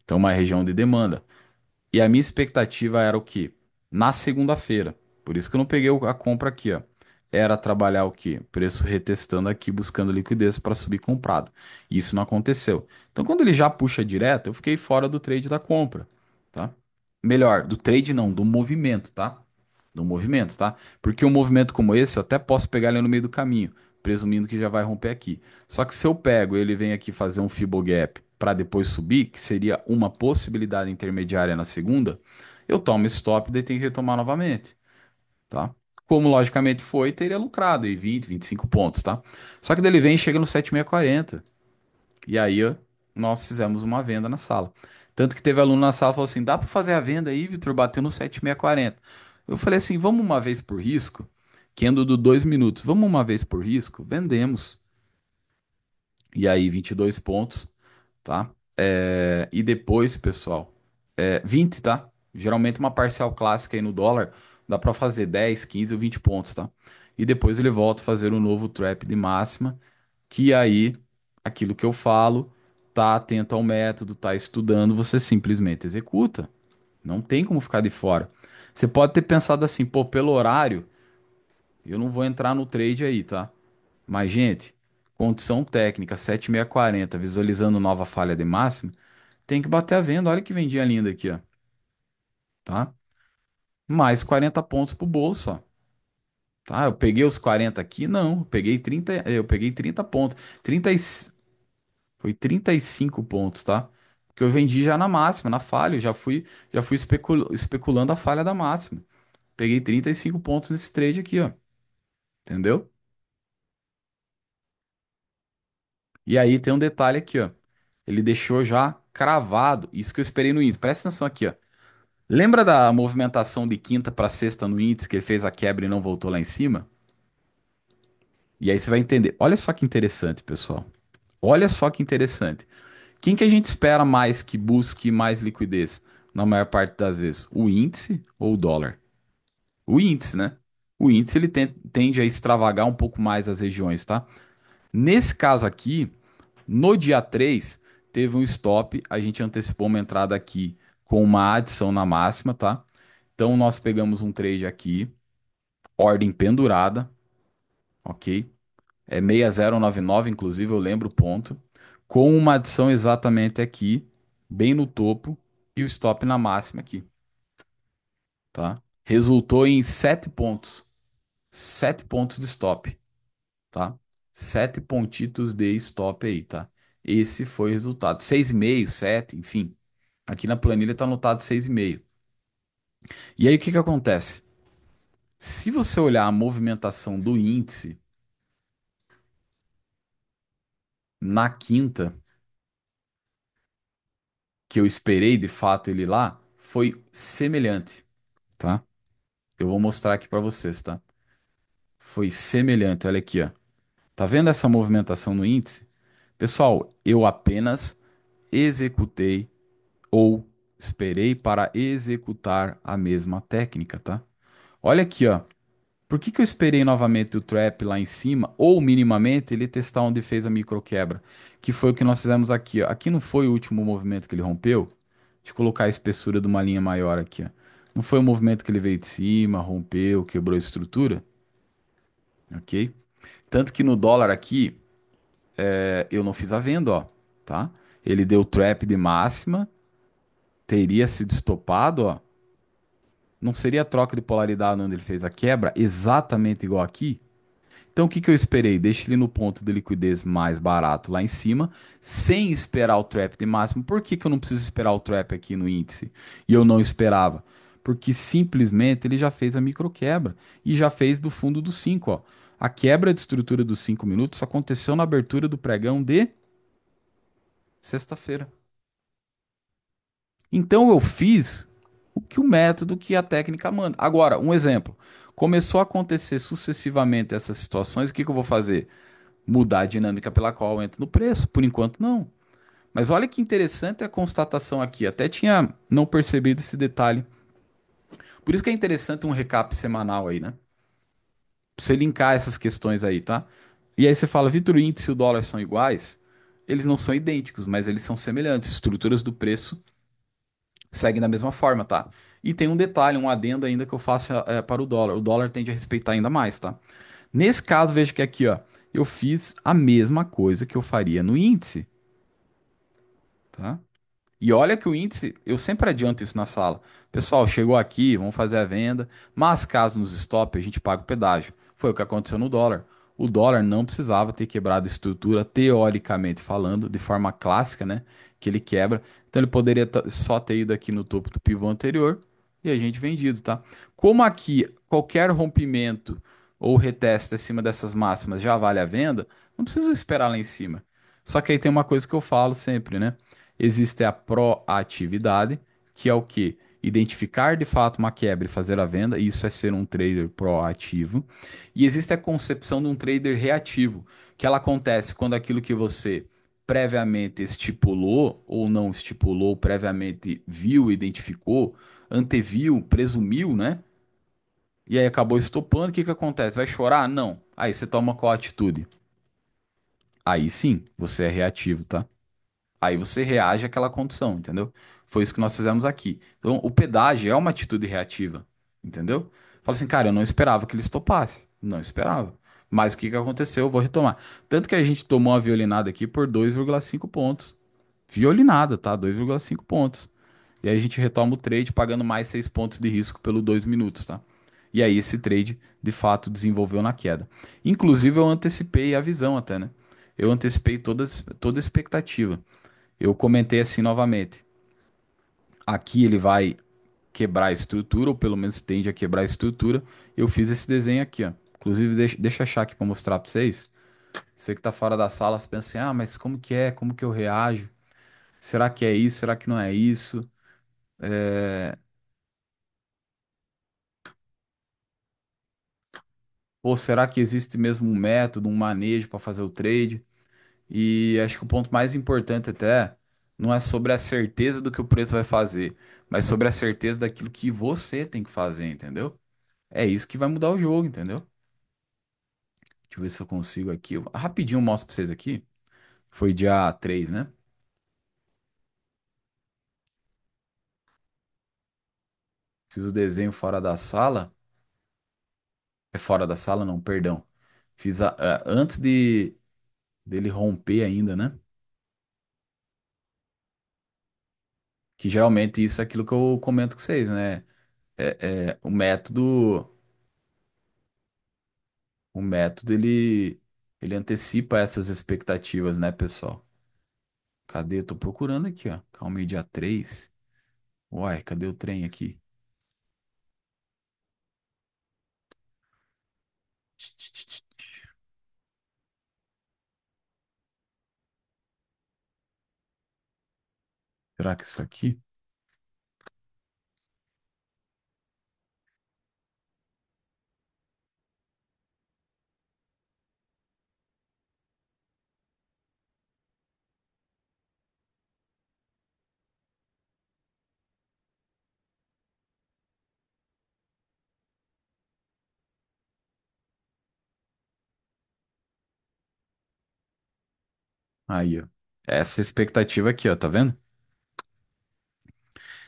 Então, uma região de demanda. E a minha expectativa era o quê? Na segunda-feira. Por isso que eu não peguei a compra aqui, ó. Era trabalhar o quê? Preço retestando aqui, buscando liquidez para subir comprado. Isso não aconteceu. Então, quando ele já puxa direto, eu fiquei fora do trade da compra, tá? Melhor, do trade não, do movimento, tá? Do movimento, tá? Porque um movimento como esse, eu até posso pegar ele no meio do caminho, presumindo que já vai romper aqui. Só que se eu pego, ele vem aqui fazer um Fibo Gap para depois subir, que seria uma possibilidade intermediária na segunda, eu tomo stop e daí tenho que retomar novamente, tá? Como logicamente foi, teria lucrado aí 20, 25 pontos, tá? Só que dele vem e chega no 7640. E aí nós fizemos uma venda na sala. Tanto que teve aluno na sala que falou assim: dá para fazer a venda aí, Vitor? Bateu no 7640. Eu falei assim: vamos uma vez por risco, que Kendo do dois minutos, vamos uma vez por risco, vendemos. E aí, 22 pontos, tá? É, e depois, pessoal, é, 20, tá? Geralmente uma parcial clássica aí no dólar dá para fazer 10, 15 ou 20 pontos, tá? E depois ele volta a fazer um novo trap de máxima, que aí, aquilo que eu falo, tá atento ao método, tá estudando, você simplesmente executa. Não tem como ficar de fora. Você pode ter pensado assim, pô, pelo horário, eu não vou entrar no trade aí, tá? Mas, gente, Condição técnica 7640, visualizando nova falha de máximo, tem que bater a venda. Olha que vendinha linda aqui, ó. Tá? Mais 40 pontos pro bolso, ó. Tá? Eu peguei os 40 aqui? Não, eu peguei 30, eu peguei 30 pontos. 30 e... foi 35 pontos, tá? Porque eu vendi já na máxima, na falha, eu já fui, já fui especul... especulando a falha da máxima. Peguei 35 pontos nesse trade aqui, ó. Entendeu? E aí tem um detalhe aqui, ó. Ele deixou já cravado. Isso que eu esperei no índice. Presta atenção aqui, ó. Lembra da movimentação de quinta para sexta no índice que ele fez a quebra e não voltou lá em cima? E aí você vai entender. Olha só que interessante, pessoal. Olha só que interessante. Quem que a gente espera mais que busque mais liquidez na maior parte das vezes? O índice ou o dólar? O índice, né? O índice ele tende a extravagar um pouco mais as regiões, tá? Nesse caso aqui, no dia 3, teve um stop, a gente antecipou uma entrada aqui com uma adição na máxima, tá? Então nós pegamos um trade aqui, ordem pendurada, ok? É 6099, inclusive, eu lembro o ponto. Com uma adição exatamente aqui, bem no topo, e o stop na máxima aqui. Tá? Resultou em 7 pontos. 7 pontos de stop. Tá? Sete pontitos de stop aí, tá? Esse foi o resultado. 6,5, 7, enfim. Aqui na planilha está anotado 6,5. E aí o que, que acontece? Se você olhar a movimentação do índice na quinta, que eu esperei de fato ele lá, foi semelhante, tá? Eu vou mostrar aqui para vocês, tá? Foi semelhante, olha aqui, ó. Tá vendo essa movimentação no índice? Pessoal, eu apenas executei ou esperei para executar a mesma técnica, tá? Olha aqui, ó. Por que, que eu esperei novamente o trap lá em cima, ou minimamente ele testar onde fez a micro quebra? Que foi o que nós fizemos aqui. Ó. Aqui não foi o último movimento que ele rompeu? Deixa eu colocar a espessura de uma linha maior aqui. Ó. Não foi o movimento que ele veio de cima, rompeu, quebrou a estrutura? Ok? Tanto que no dólar aqui, é, eu não fiz a venda, ó, tá? Ele deu trap de máxima, teria se destopado, ó. Não seria troca de polaridade onde ele fez a quebra exatamente igual aqui? Então o que, que eu esperei? Deixe ele no ponto de liquidez mais barato lá em cima, sem esperar o trap de máximo. Por que, que eu não preciso esperar o trap aqui no índice? E eu não esperava? Porque simplesmente ele já fez a micro quebra e já fez do fundo do 5. A quebra de estrutura dos cinco minutos aconteceu na abertura do pregão de sexta-feira. Então eu fiz o que o método que a técnica manda. Agora, um exemplo. Começou a acontecer sucessivamente essas situações, o que, que eu vou fazer? Mudar a dinâmica pela qual eu entro no preço? Por enquanto, não. Mas olha que interessante a constatação aqui. Até tinha não percebido esse detalhe. Por isso que é interessante um recap semanal aí, né? você linkar essas questões aí, tá? E aí você fala, Vitor, o índice e o dólar são iguais? Eles não são idênticos, mas eles são semelhantes. Estruturas do preço seguem da mesma forma, tá? E tem um detalhe, um adendo ainda que eu faço é, para o dólar. O dólar tende a respeitar ainda mais, tá? Nesse caso, veja que aqui, ó, eu fiz a mesma coisa que eu faria no índice, tá? E olha que o índice, eu sempre adianto isso na sala. Pessoal, chegou aqui, vamos fazer a venda, mas caso nos stop, a gente paga o pedágio. Foi o que aconteceu no dólar. O dólar não precisava ter quebrado a estrutura, teoricamente falando, de forma clássica, né? Que ele quebra. Então ele poderia só ter ido aqui no topo do pivô anterior e a gente vendido, tá? Como aqui qualquer rompimento ou reteste acima dessas máximas já vale a venda, não precisa esperar lá em cima. Só que aí tem uma coisa que eu falo sempre, né? Existe a proatividade, que é o que? identificar de fato uma quebra e fazer a venda, isso é ser um trader proativo. E existe a concepção de um trader reativo, que ela acontece quando aquilo que você previamente estipulou ou não estipulou, previamente viu, identificou, anteviu, presumiu, né? E aí acabou estopando, o que, que acontece? Vai chorar? Não. Aí você toma qual atitude? Aí sim, você é reativo, tá? Aí você reage àquela condição, entendeu? Foi isso que nós fizemos aqui. Então, o pedágio é uma atitude reativa, entendeu? Fala assim, cara, eu não esperava que eles topassem. Não esperava. Mas o que, que aconteceu? Eu vou retomar. Tanto que a gente tomou uma violinada aqui por 2,5 pontos. Violinada, tá? 2,5 pontos. E aí a gente retoma o trade pagando mais 6 pontos de risco pelo 2 minutos, tá? E aí esse trade, de fato, desenvolveu na queda. Inclusive, eu antecipei a visão até, né? Eu antecipei toda toda a expectativa. Eu comentei assim novamente aqui ele vai quebrar a estrutura, ou pelo menos tende a quebrar a estrutura. Eu fiz esse desenho aqui, ó. Inclusive, deixa, deixa eu achar aqui para mostrar para vocês. Você que está fora da sala, você pensa assim, ah, mas como que é? Como que eu reajo? Será que é isso? Será que não é isso? É... Ou será que existe mesmo um método, um manejo para fazer o trade? E acho que o ponto mais importante até não é sobre a certeza do que o preço vai fazer, mas sobre a certeza daquilo que você tem que fazer, entendeu? É isso que vai mudar o jogo, entendeu? Deixa eu ver se eu consigo aqui. Rapidinho eu mostro pra vocês aqui. Foi dia 3, né? Fiz o desenho fora da sala. É fora da sala, não, perdão. Fiz a- a- antes de dele romper ainda, né? Que geralmente isso é aquilo que eu comento com vocês, né? É, é, o método, o método ele, ele antecipa essas expectativas, né, pessoal? Cadê? Tô procurando aqui, ó. Calma aí, dia 3. Uai, cadê o trem aqui? Será que isso aqui? Aí, ó. Essa é expectativa aqui, ó, tá vendo?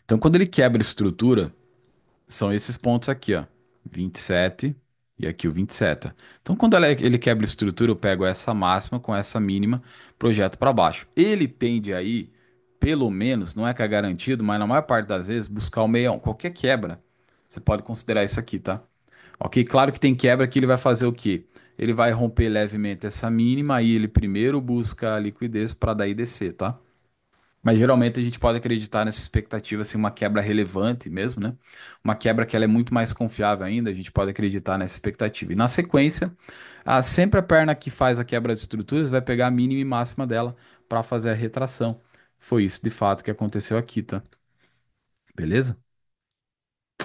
Então, quando ele quebra estrutura, são esses pontos aqui, ó. 27 e aqui o 27. Então, quando ele quebra estrutura, eu pego essa máxima com essa mínima, projeto para baixo. Ele tende aí, pelo menos, não é que é garantido, mas na maior parte das vezes, buscar o meião. Qualquer quebra, você pode considerar isso aqui, tá? Ok, claro que tem quebra que ele vai fazer o quê? Ele vai romper levemente essa mínima e ele primeiro busca a liquidez para daí descer, tá? Mas geralmente a gente pode acreditar nessa expectativa, assim, uma quebra relevante mesmo, né? Uma quebra que ela é muito mais confiável ainda, a gente pode acreditar nessa expectativa. E na sequência, a, sempre a perna que faz a quebra de estruturas vai pegar a mínima e máxima dela para fazer a retração. Foi isso de fato que aconteceu aqui, tá? Beleza?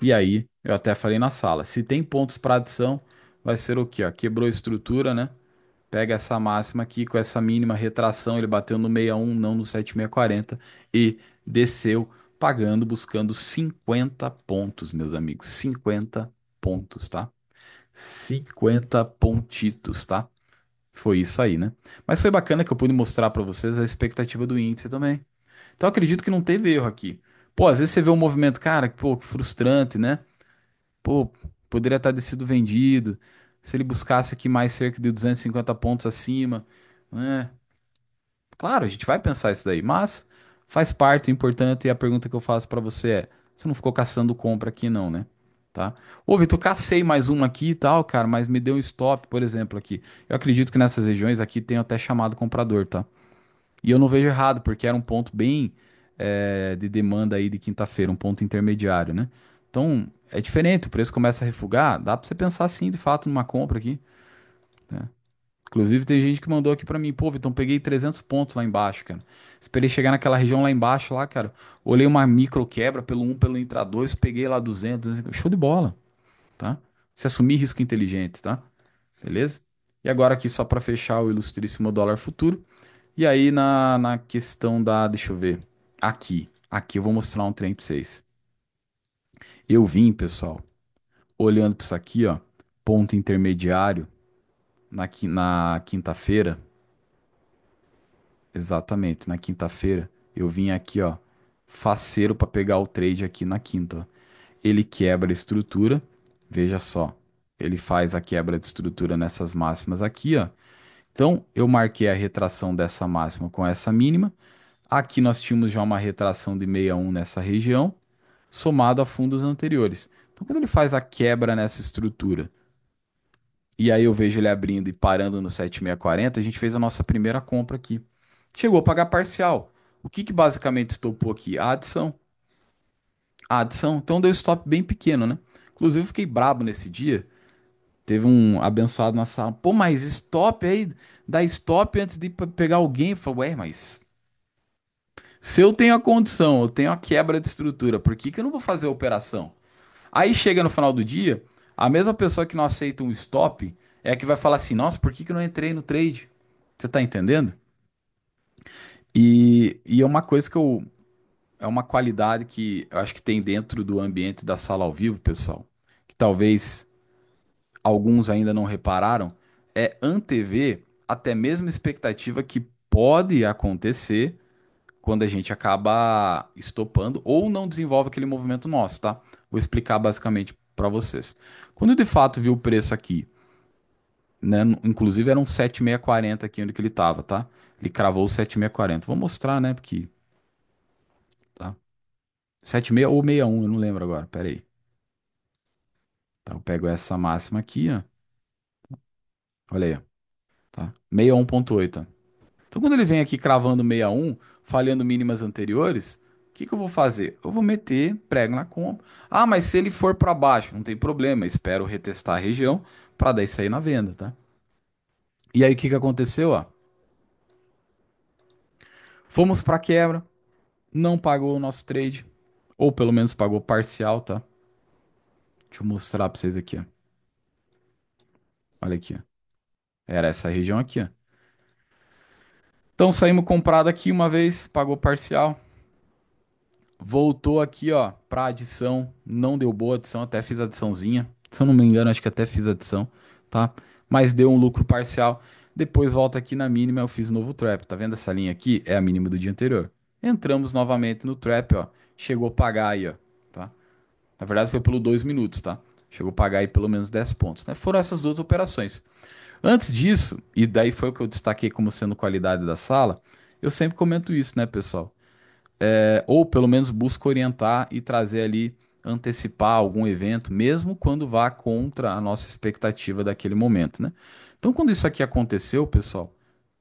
E aí, eu até falei na sala, se tem pontos para adição, vai ser o quê? Ó, quebrou a estrutura, né? pega essa máxima aqui com essa mínima retração, ele bateu no 61, não no 7640 e desceu pagando, buscando 50 pontos, meus amigos, 50 pontos, tá? 50 pontitos, tá? Foi isso aí, né? Mas foi bacana que eu pude mostrar para vocês a expectativa do índice também. Então acredito que não teve erro aqui. Pô, às vezes você vê um movimento, cara, que, pô, que frustrante, né? Pô, poderia estar tá ter sido vendido se ele buscasse aqui mais cerca de 250 pontos acima, né? Claro, a gente vai pensar isso daí, mas faz parte, importante, e a pergunta que eu faço para você é, você não ficou caçando compra aqui não, né? Tá? Ô, Vitor, cacei mais uma aqui e tal, cara, mas me deu um stop, por exemplo, aqui. Eu acredito que nessas regiões aqui tem até chamado comprador, tá? E eu não vejo errado, porque era um ponto bem é, de demanda aí de quinta-feira, um ponto intermediário, né? Então, é diferente, o preço começa a refugar, dá para você pensar sim, de fato, numa compra aqui. Né? Inclusive, tem gente que mandou aqui para mim, pô, então peguei 300 pontos lá embaixo, cara. Esperei chegar naquela região lá embaixo, lá, cara. Olhei uma micro quebra pelo 1, pelo intra 2, peguei lá 200, 200, show de bola, tá? Se assumir risco inteligente, tá? Beleza? E agora aqui só para fechar o ilustríssimo dólar futuro. E aí na, na questão da, deixa eu ver, aqui, aqui eu vou mostrar um trem para vocês. Eu vim, pessoal, olhando para isso aqui, ó, ponto intermediário na, na quinta-feira. Exatamente, na quinta-feira eu vim aqui, ó, faceiro para pegar o trade aqui na quinta. Ele quebra a estrutura, veja só, ele faz a quebra de estrutura nessas máximas aqui, ó. Então, eu marquei a retração dessa máxima com essa mínima. Aqui nós tínhamos já uma retração de 61 nessa região somado a fundos anteriores. Então, quando ele faz a quebra nessa estrutura, e aí eu vejo ele abrindo e parando no 7640, a gente fez a nossa primeira compra aqui. Chegou a pagar parcial. O que, que basicamente estopou aqui? A adição. A adição. Então deu stop bem pequeno, né? Inclusive, eu fiquei brabo nesse dia. Teve um abençoado na sala. Pô, mas stop aí, dá stop antes de pegar alguém. Eu falei, ué, mas se eu tenho a condição, eu tenho a quebra de estrutura, por que, que eu não vou fazer a operação? Aí chega no final do dia, a mesma pessoa que não aceita um stop é a que vai falar assim: nossa, por que, que eu não entrei no trade? Você tá entendendo? E, e é uma coisa que eu. É uma qualidade que eu acho que tem dentro do ambiente da sala ao vivo, pessoal, que talvez alguns ainda não repararam, é antever até mesmo expectativa que pode acontecer quando a gente acaba estopando ou não desenvolve aquele movimento nosso, tá? Vou explicar basicamente para vocês. Quando eu de fato vi o preço aqui, né, inclusive era um 7640 aqui onde que ele estava, tá? Ele cravou o 7640. Vou mostrar, né, porque tá? 76 ou 61, eu não lembro agora, pera aí. Tá, eu pego essa máxima aqui, ó. Olha aí, tá? 61.8. Então quando ele vem aqui cravando 61, falhando mínimas anteriores, o que, que, eu vou fazer? Eu vou meter prego na compra. Ah, mas se ele for para baixo, não tem problema, espero retestar a região para daí sair na venda, tá? E aí o que, que aconteceu? Ó? Fomos para quebra, não pagou o nosso trade, ou pelo menos pagou parcial, tá? Deixa eu mostrar para vocês aqui. Ó. Olha aqui. Ó. Era essa região aqui. Ó. Então saímos comprado aqui uma vez, pagou parcial. Voltou aqui, ó, para adição. Não deu boa adição, até fiz adiçãozinha. Se eu não me engano, acho que até fiz adição, tá? Mas deu um lucro parcial. Depois volta aqui na mínima, eu fiz novo trap. Tá vendo essa linha aqui? É a mínima do dia anterior. Entramos novamente no trap, ó. Chegou a pagar aí, ó, tá? Na verdade foi pelo 2 minutos, tá? Chegou a pagar aí pelo menos 10 pontos, né? Foram essas duas operações. Antes disso, e daí foi o que eu destaquei como sendo qualidade da sala, eu sempre comento isso, né, pessoal? É, ou pelo menos busco orientar e trazer ali, antecipar algum evento, mesmo quando vá contra a nossa expectativa daquele momento, né? Então, quando isso aqui aconteceu, pessoal,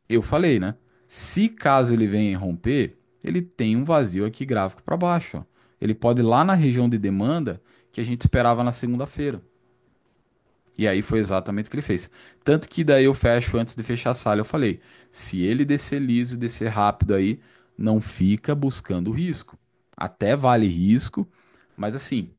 eu falei, né? Se caso ele venha romper, ele tem um vazio aqui gráfico para baixo. Ó. Ele pode ir lá na região de demanda que a gente esperava na segunda-feira. E aí foi exatamente o que ele fez. Tanto que daí eu fecho, antes de fechar a sala, eu falei: se ele descer liso, descer rápido aí, não fica buscando risco. Até vale risco, mas assim,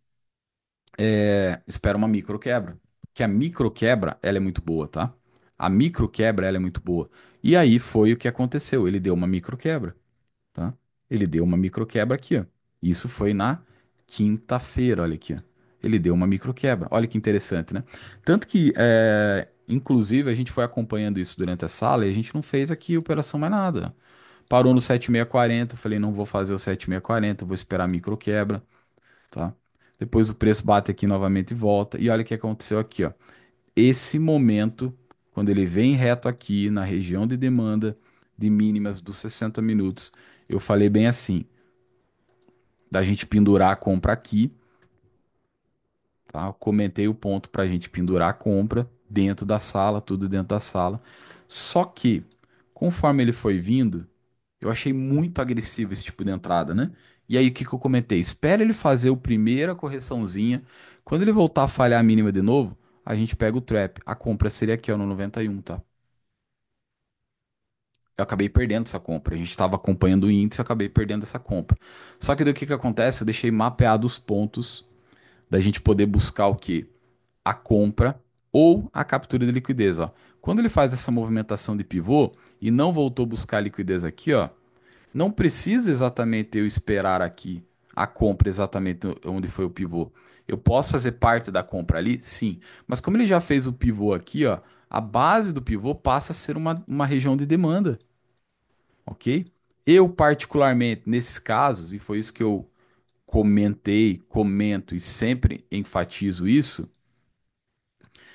é, espera uma micro quebra. Que a micro quebra, ela é muito boa, tá? A micro quebra, ela é muito boa. E aí foi o que aconteceu. Ele deu uma micro quebra, tá? Ele deu uma micro quebra aqui, ó. Isso foi na quinta-feira, olha aqui, ó ele deu uma micro quebra. Olha que interessante, né? Tanto que, é, inclusive, a gente foi acompanhando isso durante a sala e a gente não fez aqui operação mais nada. Parou no 7640, falei, não vou fazer o 7640, vou esperar a micro quebra, tá? Depois o preço bate aqui novamente e volta. E olha o que aconteceu aqui, ó. Esse momento, quando ele vem reto aqui na região de demanda de mínimas dos 60 minutos, eu falei bem assim, da gente pendurar a compra aqui, Tá? Comentei o ponto para a gente pendurar a compra dentro da sala, tudo dentro da sala. Só que, conforme ele foi vindo, eu achei muito agressivo esse tipo de entrada, né? E aí, o que, que eu comentei? Espera ele fazer o primeira correçãozinha. Quando ele voltar a falhar a mínima de novo, a gente pega o trap. A compra seria aqui, ó, no 91, tá? Eu acabei perdendo essa compra. A gente estava acompanhando o índice, eu acabei perdendo essa compra. Só que do que, que acontece? Eu deixei mapeado os pontos da gente poder buscar o que? A compra ou a captura de liquidez. Ó. Quando ele faz essa movimentação de pivô e não voltou a buscar liquidez aqui, ó, não precisa exatamente eu esperar aqui a compra exatamente onde foi o pivô. Eu posso fazer parte da compra ali? Sim. Mas como ele já fez o pivô aqui, ó, a base do pivô passa a ser uma, uma região de demanda. Ok? Eu, particularmente, nesses casos, e foi isso que eu comentei, comento e sempre enfatizo isso,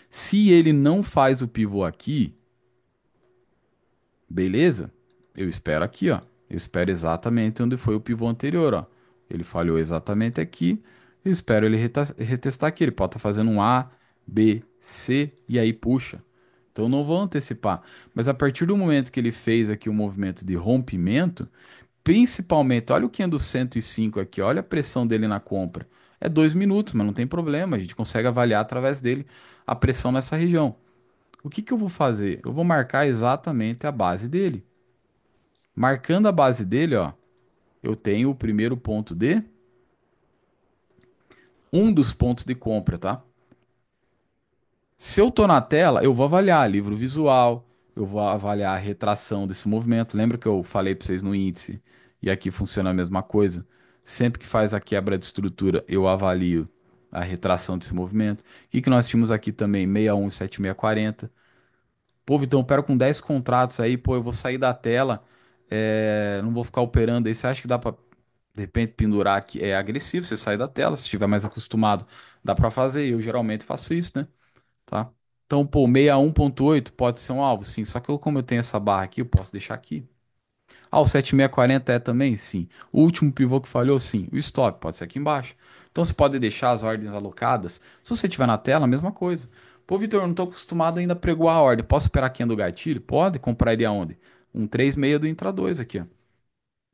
se ele não faz o pivô aqui, beleza? Eu espero aqui, ó. Eu espero exatamente onde foi o pivô anterior, ó. Ele falhou exatamente aqui. Eu espero ele retestar aqui. Ele pode estar tá fazendo um A, B, C e aí puxa. Então não vou antecipar. Mas a partir do momento que ele fez aqui o movimento de rompimento, Principalmente, olha o é do 105 aqui, olha a pressão dele na compra. É dois minutos, mas não tem problema, a gente consegue avaliar através dele a pressão nessa região. O que, que eu vou fazer? Eu vou marcar exatamente a base dele. Marcando a base dele, ó, eu tenho o primeiro ponto de um dos pontos de compra, tá? Se eu tô na tela, eu vou avaliar livro visual, eu vou avaliar a retração desse movimento. Lembra que eu falei para vocês no índice e aqui funciona a mesma coisa? Sempre que faz a quebra de estrutura, eu avalio a retração desse movimento. O que, que nós tínhamos aqui também? 61 e 7640. Pô, então eu com 10 contratos aí, pô, eu vou sair da tela, é, não vou ficar operando aí. Você acha que dá para de repente pendurar que é agressivo, você sai da tela, se estiver mais acostumado, dá para fazer. Eu geralmente faço isso, né? Tá? Então, pô, 61.8 pode ser um alvo? Sim. Só que eu, como eu tenho essa barra aqui, eu posso deixar aqui. Ah, o 7640 é também? Sim. O último pivô que falhou? Sim. O stop pode ser aqui embaixo. Então você pode deixar as ordens alocadas. Se você tiver na tela, a mesma coisa. Pô, Vitor, eu não estou acostumado ainda a pregoar a ordem. Posso esperar aqui quem do gatilho? Pode. Compraria onde? Um 3,6 do intra 2 aqui, ó.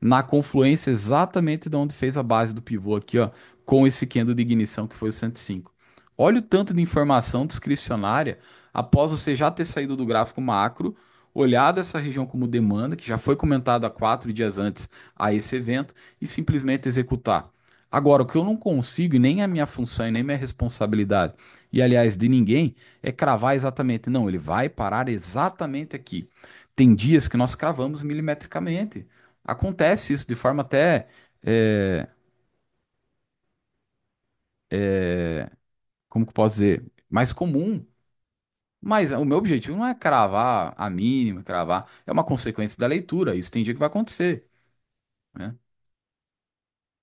Na confluência exatamente de onde fez a base do pivô aqui, ó. Com esse candle de ignição que foi o 105. Olha o tanto de informação discricionária após você já ter saído do gráfico macro, olhado essa região como demanda, que já foi comentada há quatro dias antes a esse evento, e simplesmente executar. Agora, o que eu não consigo, e nem a minha função, e nem minha responsabilidade, e aliás, de ninguém, é cravar exatamente. Não, ele vai parar exatamente aqui. Tem dias que nós cravamos milimetricamente. Acontece isso de forma até. É, é, como que eu posso dizer? Mais comum. Mas o meu objetivo não é cravar a mínima, cravar. É uma consequência da leitura. Isso tem dia que vai acontecer, né?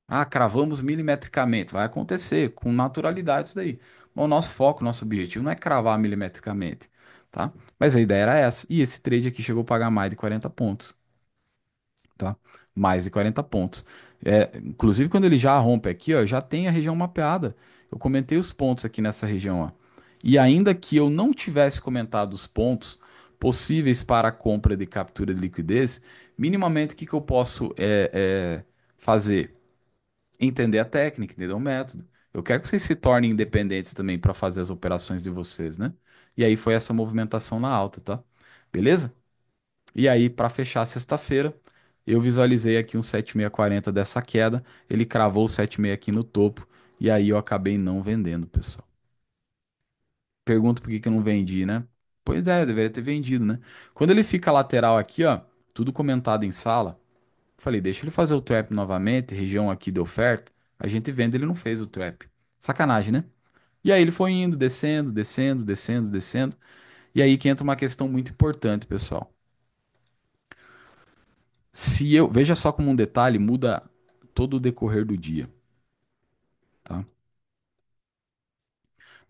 Ah, cravamos milimetricamente. Vai acontecer com naturalidade isso daí. o nosso foco, nosso objetivo não é cravar milimetricamente, tá? Mas a ideia era essa. E esse trade aqui chegou a pagar mais de 40 pontos, tá? Mais de 40 pontos. É, inclusive, quando ele já rompe aqui, ó, já tem a região mapeada. Eu comentei os pontos aqui nessa região. Ó. E ainda que eu não tivesse comentado os pontos possíveis para a compra de captura de liquidez, minimamente o que, que eu posso é, é, fazer? Entender a técnica, entender o método. Eu quero que vocês se tornem independentes também para fazer as operações de vocês, né? E aí foi essa movimentação na alta, tá? Beleza? E aí, para fechar sexta-feira, eu visualizei aqui um 7640 dessa queda, ele cravou o 76 aqui no topo e aí eu acabei não vendendo, pessoal. Pergunta por que, que eu não vendi, né? Pois é, eu deveria ter vendido, né? Quando ele fica lateral aqui, ó, tudo comentado em sala, falei, deixa ele fazer o trap novamente, região aqui de oferta, a gente vende, ele não fez o trap. Sacanagem, né? E aí ele foi indo, descendo, descendo, descendo, descendo. E aí que entra uma questão muito importante, pessoal. Se eu, veja só como um detalhe muda todo o decorrer do dia tá?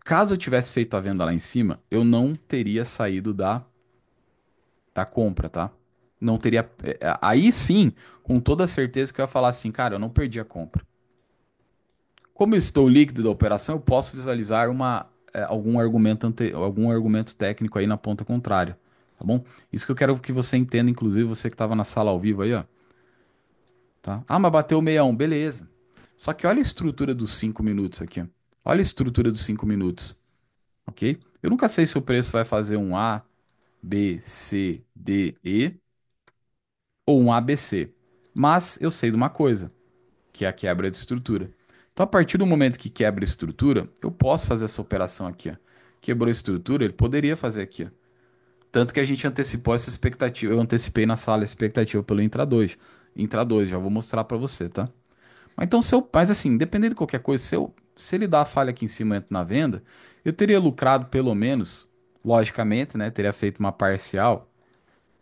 Caso eu tivesse feito a venda lá em cima, eu não teria saído da da compra, tá? Não teria é, é, aí sim, com toda certeza que eu ia falar assim, cara, eu não perdi a compra. Como eu estou líquido da operação, eu posso visualizar uma é, algum argumento ante, algum argumento técnico aí na ponta contrária, tá bom? Isso que eu quero que você entenda, inclusive você que estava na sala ao vivo aí, ó. Tá? Ah, mas bateu 61, beleza. Só que olha a estrutura dos 5 minutos aqui. Olha a estrutura dos 5 minutos. Ok? Eu nunca sei se o preço vai fazer um A, B, C, D, E ou um ABC. Mas eu sei de uma coisa, que é a quebra de estrutura. Então, a partir do momento que quebra a estrutura, eu posso fazer essa operação aqui. Ó. Quebrou a estrutura, ele poderia fazer aqui. Ó. Tanto que a gente antecipou essa expectativa. Eu antecipei na sala a expectativa pelo Intra 2. Intra 2, já vou mostrar para você, tá? Mas então, se eu, mas assim, dependendo de qualquer coisa, se, eu, se ele dá a falha aqui em cima entra na venda, eu teria lucrado pelo menos, logicamente, né? Teria feito uma parcial.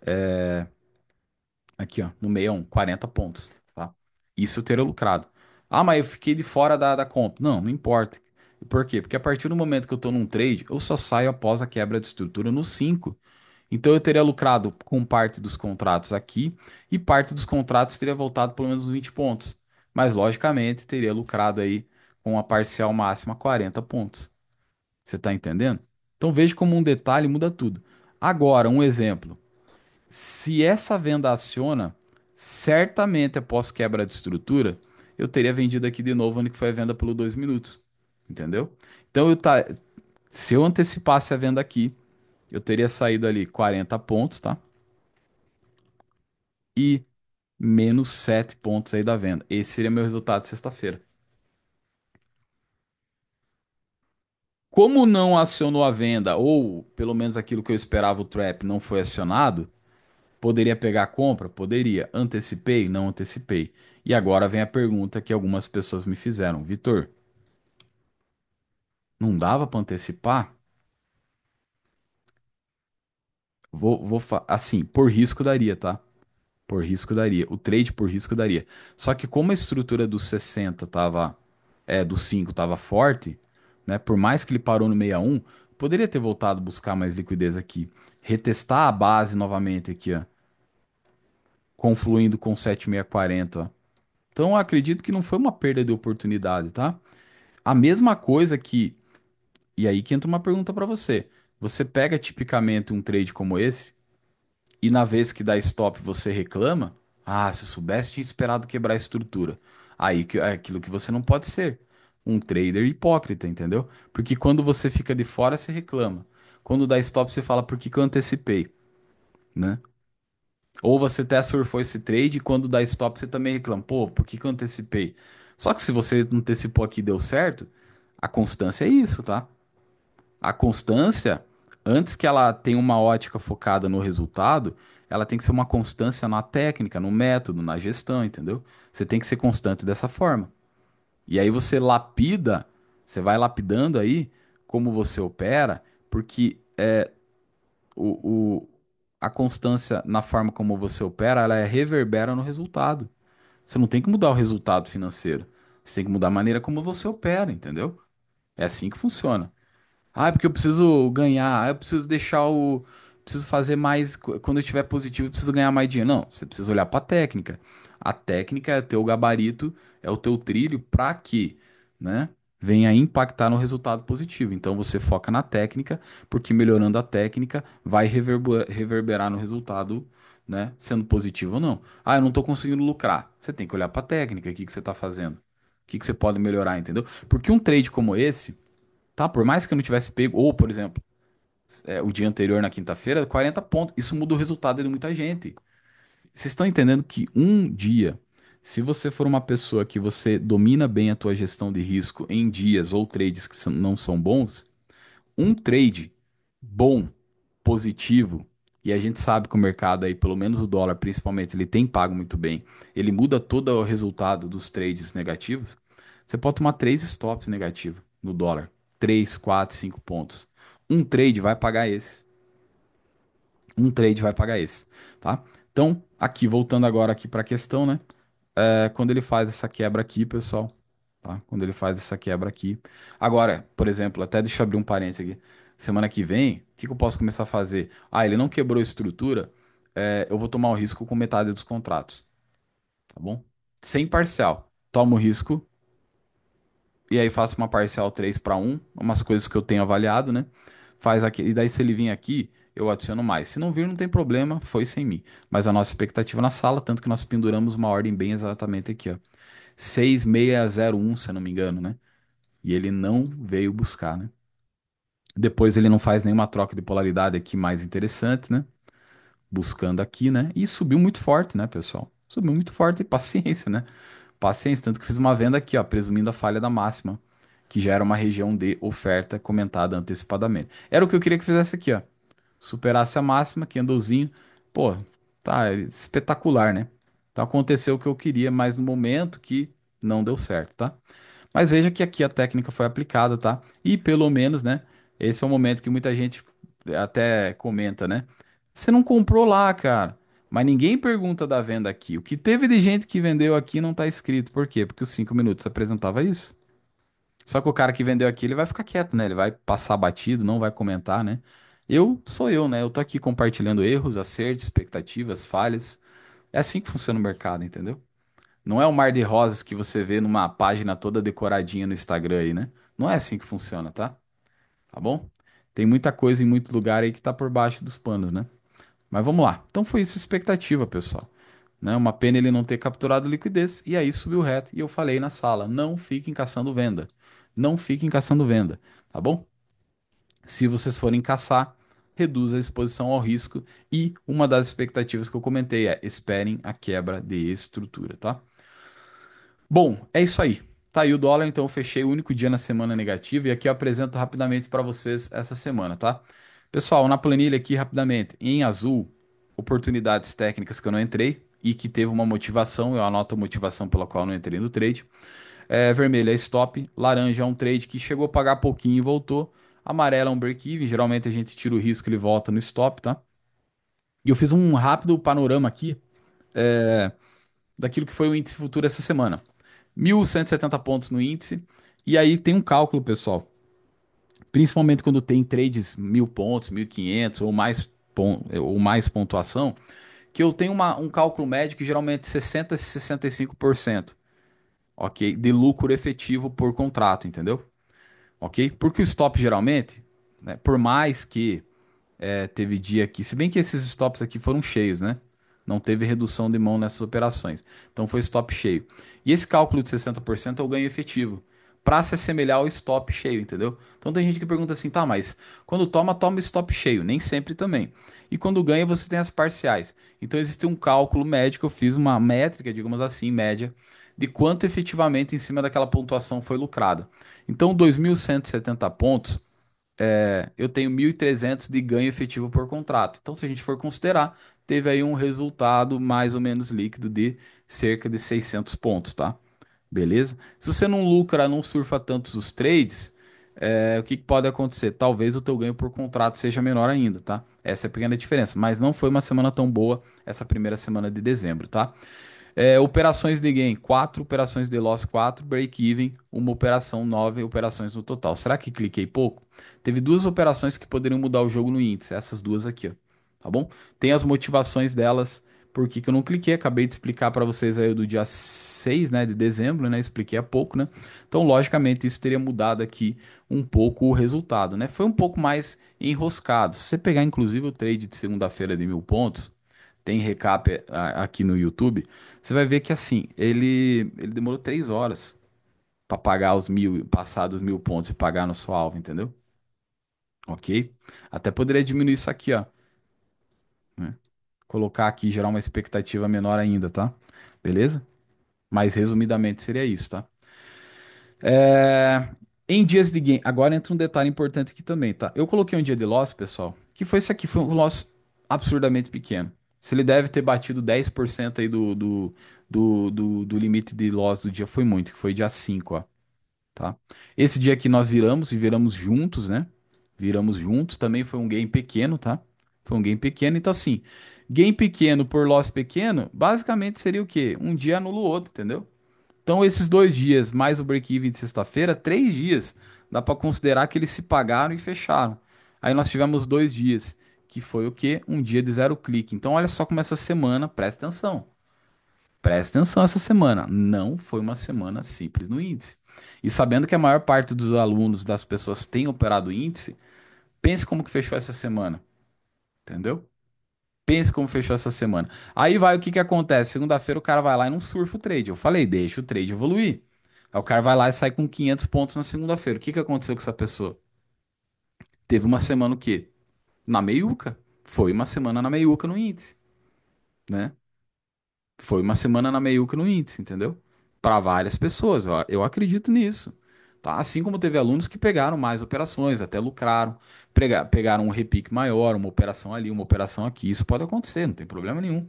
É, aqui, ó, no meião, 40 pontos. Tá? Isso eu teria lucrado. Ah, mas eu fiquei de fora da, da conta Não, não importa. Por quê? Porque a partir do momento que eu estou num trade, eu só saio após a quebra de estrutura no 5. Então eu teria lucrado com parte dos contratos aqui e parte dos contratos teria voltado pelo menos 20 pontos mas logicamente teria lucrado aí com a parcial máxima 40 pontos. Você está entendendo? Então veja como um detalhe muda tudo. Agora, um exemplo. Se essa venda aciona, certamente após quebra de estrutura, eu teria vendido aqui de novo onde que foi a venda pelo 2 minutos. Entendeu? Então eu tá, se eu antecipasse a venda aqui, eu teria saído ali 40 pontos, tá? E menos 7 pontos aí da venda. Esse seria meu resultado sexta-feira. Como não acionou a venda, ou pelo menos aquilo que eu esperava o trap não foi acionado, poderia pegar a compra? Poderia. Antecipei? Não antecipei. E agora vem a pergunta que algumas pessoas me fizeram. Vitor, não dava para antecipar? Vou, vou assim, por risco daria, tá? por risco daria. O trade por risco daria. Só que como a estrutura dos 60 tava. É, do 5 tava forte, né? Por mais que ele parou no 61, poderia ter voltado buscar mais liquidez aqui. Retestar a base novamente aqui, ó. Confluindo com 7640, ó. Então eu acredito que não foi uma perda de oportunidade, tá? A mesma coisa que. E aí que entra uma pergunta para você. Você pega tipicamente um trade como esse, e na vez que dá stop você reclama, ah, se eu soubesse, tinha esperado quebrar a estrutura. Aí que- é aquilo que você não pode ser. Um trader hipócrita, entendeu? Porque quando você fica de fora, você reclama. Quando dá stop, você fala por que que eu antecipei, né? Ou você até surfou esse trade e quando dá stop você também reclama, pô, por que que eu antecipei? Só que se você antecipou aqui e deu certo, a constância é isso, tá? A constância antes que ela tenha uma ótica focada no resultado, ela tem que ser uma constância na técnica, no método, na gestão, entendeu? Você tem que ser constante dessa forma. E aí você lapida, você vai lapidando aí como você opera, porque é, o, o a constância na forma como você opera, ela é, reverbera no resultado. Você não tem que mudar o resultado financeiro. Você tem que mudar a maneira como você opera, entendeu? É assim que funciona. Ah, é porque eu preciso ganhar, ah, eu preciso deixar o. Preciso fazer mais. Quando eu estiver positivo, eu preciso ganhar mais dinheiro. Não, você precisa olhar para a técnica. A técnica é o teu gabarito, é o teu trilho para que, né? Venha impactar no resultado positivo. Então você foca na técnica, porque melhorando a técnica vai reverberar no resultado né? Sendo positivo ou não. Ah, eu não estou conseguindo lucrar. Você tem que olhar para a técnica, o que, que você está fazendo, o que, que você pode melhorar, entendeu? Porque um trade como esse, tá? Por mais que eu não tivesse pego, ou, por exemplo, é, o dia anterior na quinta-feira, 40 pontos. Isso muda o resultado de muita gente. Vocês estão entendendo que um dia, se você for uma pessoa que você domina bem a tua gestão de risco em dias ou trades que não são bons, um trade bom, positivo, e a gente sabe que o mercado aí, pelo menos o dólar principalmente, ele tem pago muito bem. Ele muda todo o resultado dos trades negativos. Você pode tomar três stops negativos no dólar. 3, 4, 5 pontos. Um trade vai pagar esse. Um trade vai pagar esse, tá? Então, aqui, voltando agora aqui para a questão, né? É, quando ele faz essa quebra aqui, pessoal, tá? Quando ele faz essa quebra aqui. Agora, por exemplo, até deixa eu abrir um parênteses aqui. Semana que vem, o que, que eu posso começar a fazer? Ah, ele não quebrou a estrutura, é, eu vou tomar o risco com metade dos contratos, tá bom? Sem parcial, tomo o risco e aí faço uma parcial 3 para 1, umas coisas que eu tenho avaliado, né? Faz aqui, e daí se ele vir aqui, eu adiciono mais. Se não vir, não tem problema, foi sem mim. Mas a nossa expectativa na sala, tanto que nós penduramos uma ordem bem exatamente aqui, ó. 6601, se eu não me engano, né? E ele não veio buscar, né? Depois ele não faz nenhuma troca de polaridade aqui mais interessante, né? Buscando aqui, né? E subiu muito forte, né, pessoal? Subiu muito forte paciência, né? paciência. Tanto que fiz uma venda aqui, ó, presumindo a falha da máxima, que já era uma região de oferta comentada antecipadamente. Era o que eu queria que fizesse aqui, ó. Superasse a máxima, que andouzinho. Pô, tá espetacular, né? Então aconteceu o que eu queria, mas no momento que não deu certo, tá? Mas veja que aqui a técnica foi aplicada, tá? E pelo menos, né? Esse é o momento que muita gente até comenta, né? Você não comprou lá, cara. Mas ninguém pergunta da venda aqui. O que teve de gente que vendeu aqui não está escrito. Por quê? Porque os 5 minutos apresentava isso. Só que o cara que vendeu aqui, ele vai ficar quieto, né? Ele vai passar batido, não vai comentar, né? Eu sou eu, né? Eu tô aqui compartilhando erros, acertos, expectativas, falhas. É assim que funciona o mercado, entendeu? Não é o mar de rosas que você vê numa página toda decoradinha no Instagram aí, né? Não é assim que funciona, tá? Tá bom? Tem muita coisa em muito lugar aí que tá por baixo dos panos, né? Mas vamos lá. Então foi isso a expectativa, pessoal. Né? Uma pena ele não ter capturado liquidez. E aí subiu reto. E eu falei na sala: não fiquem caçando venda. Não fiquem caçando venda, tá bom? Se vocês forem caçar, reduz a exposição ao risco. E uma das expectativas que eu comentei é: esperem a quebra de estrutura, tá? Bom, é isso aí. Tá aí o dólar, então eu fechei o único dia na semana negativa e aqui eu apresento rapidamente para vocês essa semana, tá? Pessoal, na planilha aqui rapidamente, em azul, oportunidades técnicas que eu não entrei e que teve uma motivação, eu anoto a motivação pela qual eu não entrei no trade. É, vermelho é stop, laranja é um trade que chegou a pagar pouquinho e voltou. Amarelo é um break-even, geralmente a gente tira o risco ele volta no stop, tá? E eu fiz um rápido panorama aqui é, daquilo que foi o índice futuro essa semana. 1.170 pontos no índice. E aí tem um cálculo, pessoal, principalmente quando tem trades mil pontos, mil ou mais, ou mais pontuação, que eu tenho uma, um cálculo médio que geralmente 60% a 65%, ok? De lucro efetivo por contrato, entendeu? Ok? Porque o stop geralmente, né, por mais que é, teve dia aqui, se bem que esses stops aqui foram cheios, né? Não teve redução de mão nessas operações. Então foi stop cheio. E esse cálculo de 60% é o ganho efetivo para se assemelhar ao stop cheio, entendeu? Então tem gente que pergunta assim, tá, mas quando toma, toma stop cheio, nem sempre também. E quando ganha, você tem as parciais. Então existe um cálculo médio que eu fiz, uma métrica, digamos assim, média, de quanto efetivamente em cima daquela pontuação foi lucrada. Então 2.170 pontos, é, eu tenho 1.300 de ganho efetivo por contrato. Então se a gente for considerar, teve aí um resultado mais ou menos líquido de cerca de 600 pontos, tá? beleza? Se você não lucra, não surfa tantos os trades, é, o que, pode acontecer? Talvez o teu ganho por contrato seja menor ainda, tá? Essa é a pequena diferença, mas não foi uma semana tão boa essa primeira semana de dezembro, tá? É, operações de gain 4, operações de loss 4, break even, uma operação 9 operações no total. Será que cliquei pouco? Teve duas operações que poderiam mudar o jogo no índice, essas duas aqui, ó, tá bom? Tem as motivações delas, por que, que eu não cliquei. Acabei de explicar para vocês aí do dia 6 né, de dezembro, né? Expliquei há pouco, né? Então, logicamente, isso teria mudado aqui um pouco o resultado, né? Foi um pouco mais enroscado. Se você pegar, inclusive, o trade de segunda-feira de mil pontos, tem recap aqui no YouTube, você vai ver que, assim, ele, ele demorou três horas para pagar os mil, passar dos mil pontos e pagar no seu alvo, entendeu? Ok? Até poderia diminuir isso aqui, ó. Né? colocar aqui, gerar uma expectativa menor ainda, tá? Beleza? Mas resumidamente seria isso, tá? É... Em dias de game. Agora entra um detalhe importante aqui também, tá? Eu coloquei um dia de loss, pessoal, que foi esse aqui, foi um loss absurdamente pequeno. Se ele deve ter batido 10% aí do, do, do, do, do limite de loss do dia, foi muito, que foi dia 5, ó. Tá? Esse dia que nós viramos e viramos juntos, né? Viramos juntos, também foi um game pequeno, tá? Foi um game pequeno, então assim, Gain pequeno por loss pequeno, basicamente seria o quê? Um dia anula o outro, entendeu? Então, esses dois dias, mais o break-even de sexta-feira, três dias, dá para considerar que eles se pagaram e fecharam. Aí nós tivemos dois dias, que foi o quê? Um dia de zero clique. Então, olha só como essa semana, presta atenção. Presta atenção essa semana. Não foi uma semana simples no índice. E sabendo que a maior parte dos alunos, das pessoas, tem operado índice, pense como que fechou essa semana. Entendeu? Pense como fechou essa semana. Aí vai o que que acontece? Segunda-feira o cara vai lá e não surfa o trade. Eu falei, deixa o trade evoluir. Aí o cara vai lá e sai com 500 pontos na segunda-feira. O que que aconteceu com essa pessoa? Teve uma semana o quê? Na meiuca. Foi uma semana na meiuca no índice, né? Foi uma semana na meiuca no índice, entendeu? Para várias pessoas, eu, eu acredito nisso. Tá? Assim como teve alunos que pegaram mais operações, até lucraram, pegaram um repique maior, uma operação ali, uma operação aqui. Isso pode acontecer, não tem problema nenhum.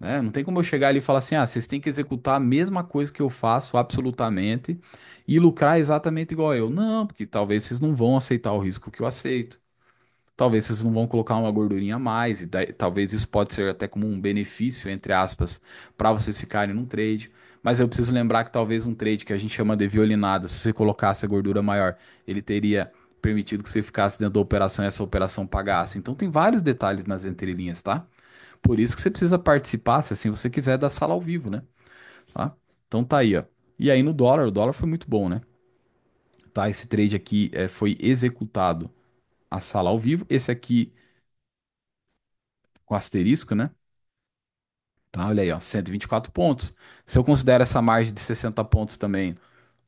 Né? Não tem como eu chegar ali e falar assim: ah, vocês têm que executar a mesma coisa que eu faço absolutamente e lucrar exatamente igual eu. Não, porque talvez vocês não vão aceitar o risco que eu aceito. Talvez vocês não vão colocar uma gordurinha a mais, e daí, talvez isso pode ser até como um benefício, entre aspas, para vocês ficarem num trade. Mas eu preciso lembrar que talvez um trade que a gente chama de violinada, se você colocasse a gordura maior, ele teria permitido que você ficasse dentro da operação e essa operação pagasse. Então tem vários detalhes nas entrelinhas, tá? Por isso que você precisa participar, se assim você quiser, da sala ao vivo, né? Tá? Então tá aí, ó. E aí no dólar, o dólar foi muito bom, né? Tá, esse trade aqui é, foi executado a sala ao vivo. Esse aqui com asterisco, né? Tá? Olha aí, ó, 124 pontos. Se eu considero essa margem de 60 pontos também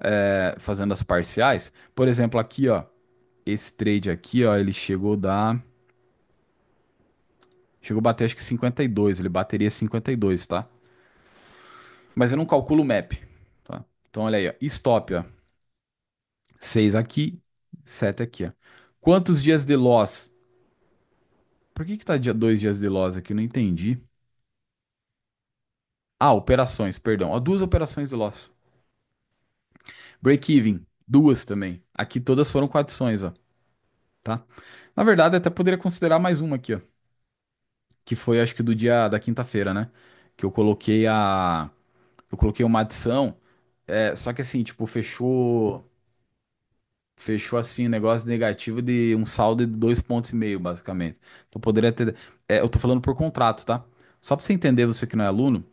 é, fazendo as parciais, por exemplo, aqui, ó, esse trade aqui, ó, ele chegou a dar... Chegou a bater acho que 52, ele bateria 52, tá? Mas eu não calculo o MAP, tá? Então olha aí, ó, stop, ó. 6 aqui, 7 aqui, ó. Quantos dias de loss? Por que que tá dia, dois dias de loss aqui? Eu não entendi. Ah, operações, perdão. Ó, duas operações de loss. Break-even, duas também. Aqui todas foram com adições, ó. Tá? Na verdade, até poderia considerar mais uma aqui, ó. Que foi, acho que do dia da quinta-feira, né? Que eu coloquei a... Eu coloquei uma adição. É, só que assim, tipo, fechou... Fechou assim, negócio negativo de um saldo de dois pontos e meio, basicamente. Então poderia ter... É, eu tô falando por contrato, tá? Só pra você entender, você que não é aluno...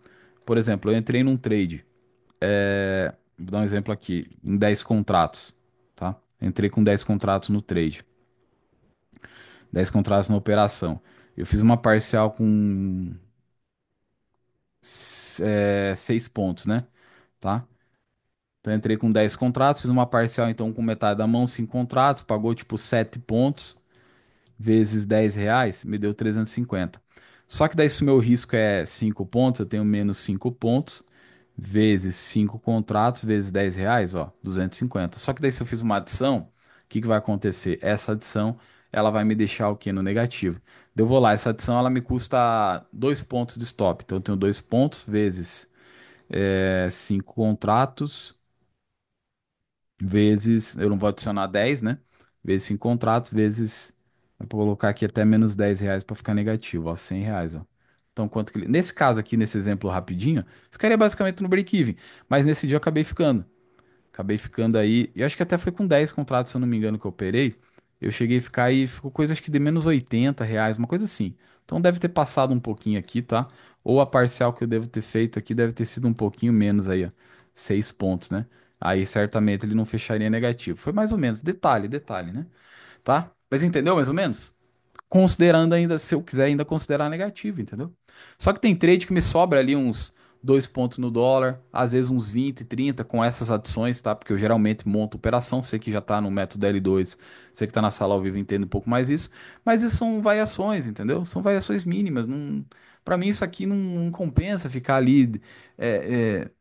Por exemplo, eu entrei num trade, é, vou dar um exemplo aqui, em 10 contratos, tá? Entrei com 10 contratos no trade, 10 contratos na operação. Eu fiz uma parcial com é, 6 pontos, né? Tá? Então entrei com 10 contratos, fiz uma parcial então com metade da mão, 5 contratos, pagou tipo 7 pontos vezes 10 reais, me deu 350. Só que daí se o meu risco é 5 pontos, eu tenho menos 5 pontos, vezes 5 contratos, vezes 10 reais, ó, 250. Só que daí se eu fiz uma adição, o que, que vai acontecer? Essa adição, ela vai me deixar o quê? No negativo. Eu vou lá, essa adição, ela me custa 2 pontos de stop. Então eu tenho 2 pontos, vezes 5 é, contratos, vezes, eu não vou adicionar 10, né? Vezes 5 contratos, vezes vou colocar aqui até menos 10 reais para ficar negativo, ó, 100 reais, ó. Então, quanto que ele... Nesse caso aqui, nesse exemplo rapidinho, ficaria basicamente no break-even. Mas nesse dia eu acabei ficando. Acabei ficando aí. Eu acho que até foi com 10 contratos, se eu não me engano, que eu operei. Eu cheguei a ficar aí, ficou coisa acho que de menos 80 reais, uma coisa assim. Então deve ter passado um pouquinho aqui, tá? Ou a parcial que eu devo ter feito aqui deve ter sido um pouquinho menos aí, ó. 6 pontos, né? Aí certamente ele não fecharia negativo. Foi mais ou menos. Detalhe, detalhe, né? Tá? Mas entendeu mais ou menos? Considerando ainda, se eu quiser ainda considerar negativo, entendeu? Só que tem trade que me sobra ali uns dois pontos no dólar, às vezes uns 20, 30 com essas adições, tá? Porque eu geralmente monto operação, sei que já tá no método L2, sei que tá na sala ao vivo, entendo um pouco mais isso, mas isso são variações, entendeu? São variações mínimas, não... para mim isso aqui não, não compensa ficar ali é, é,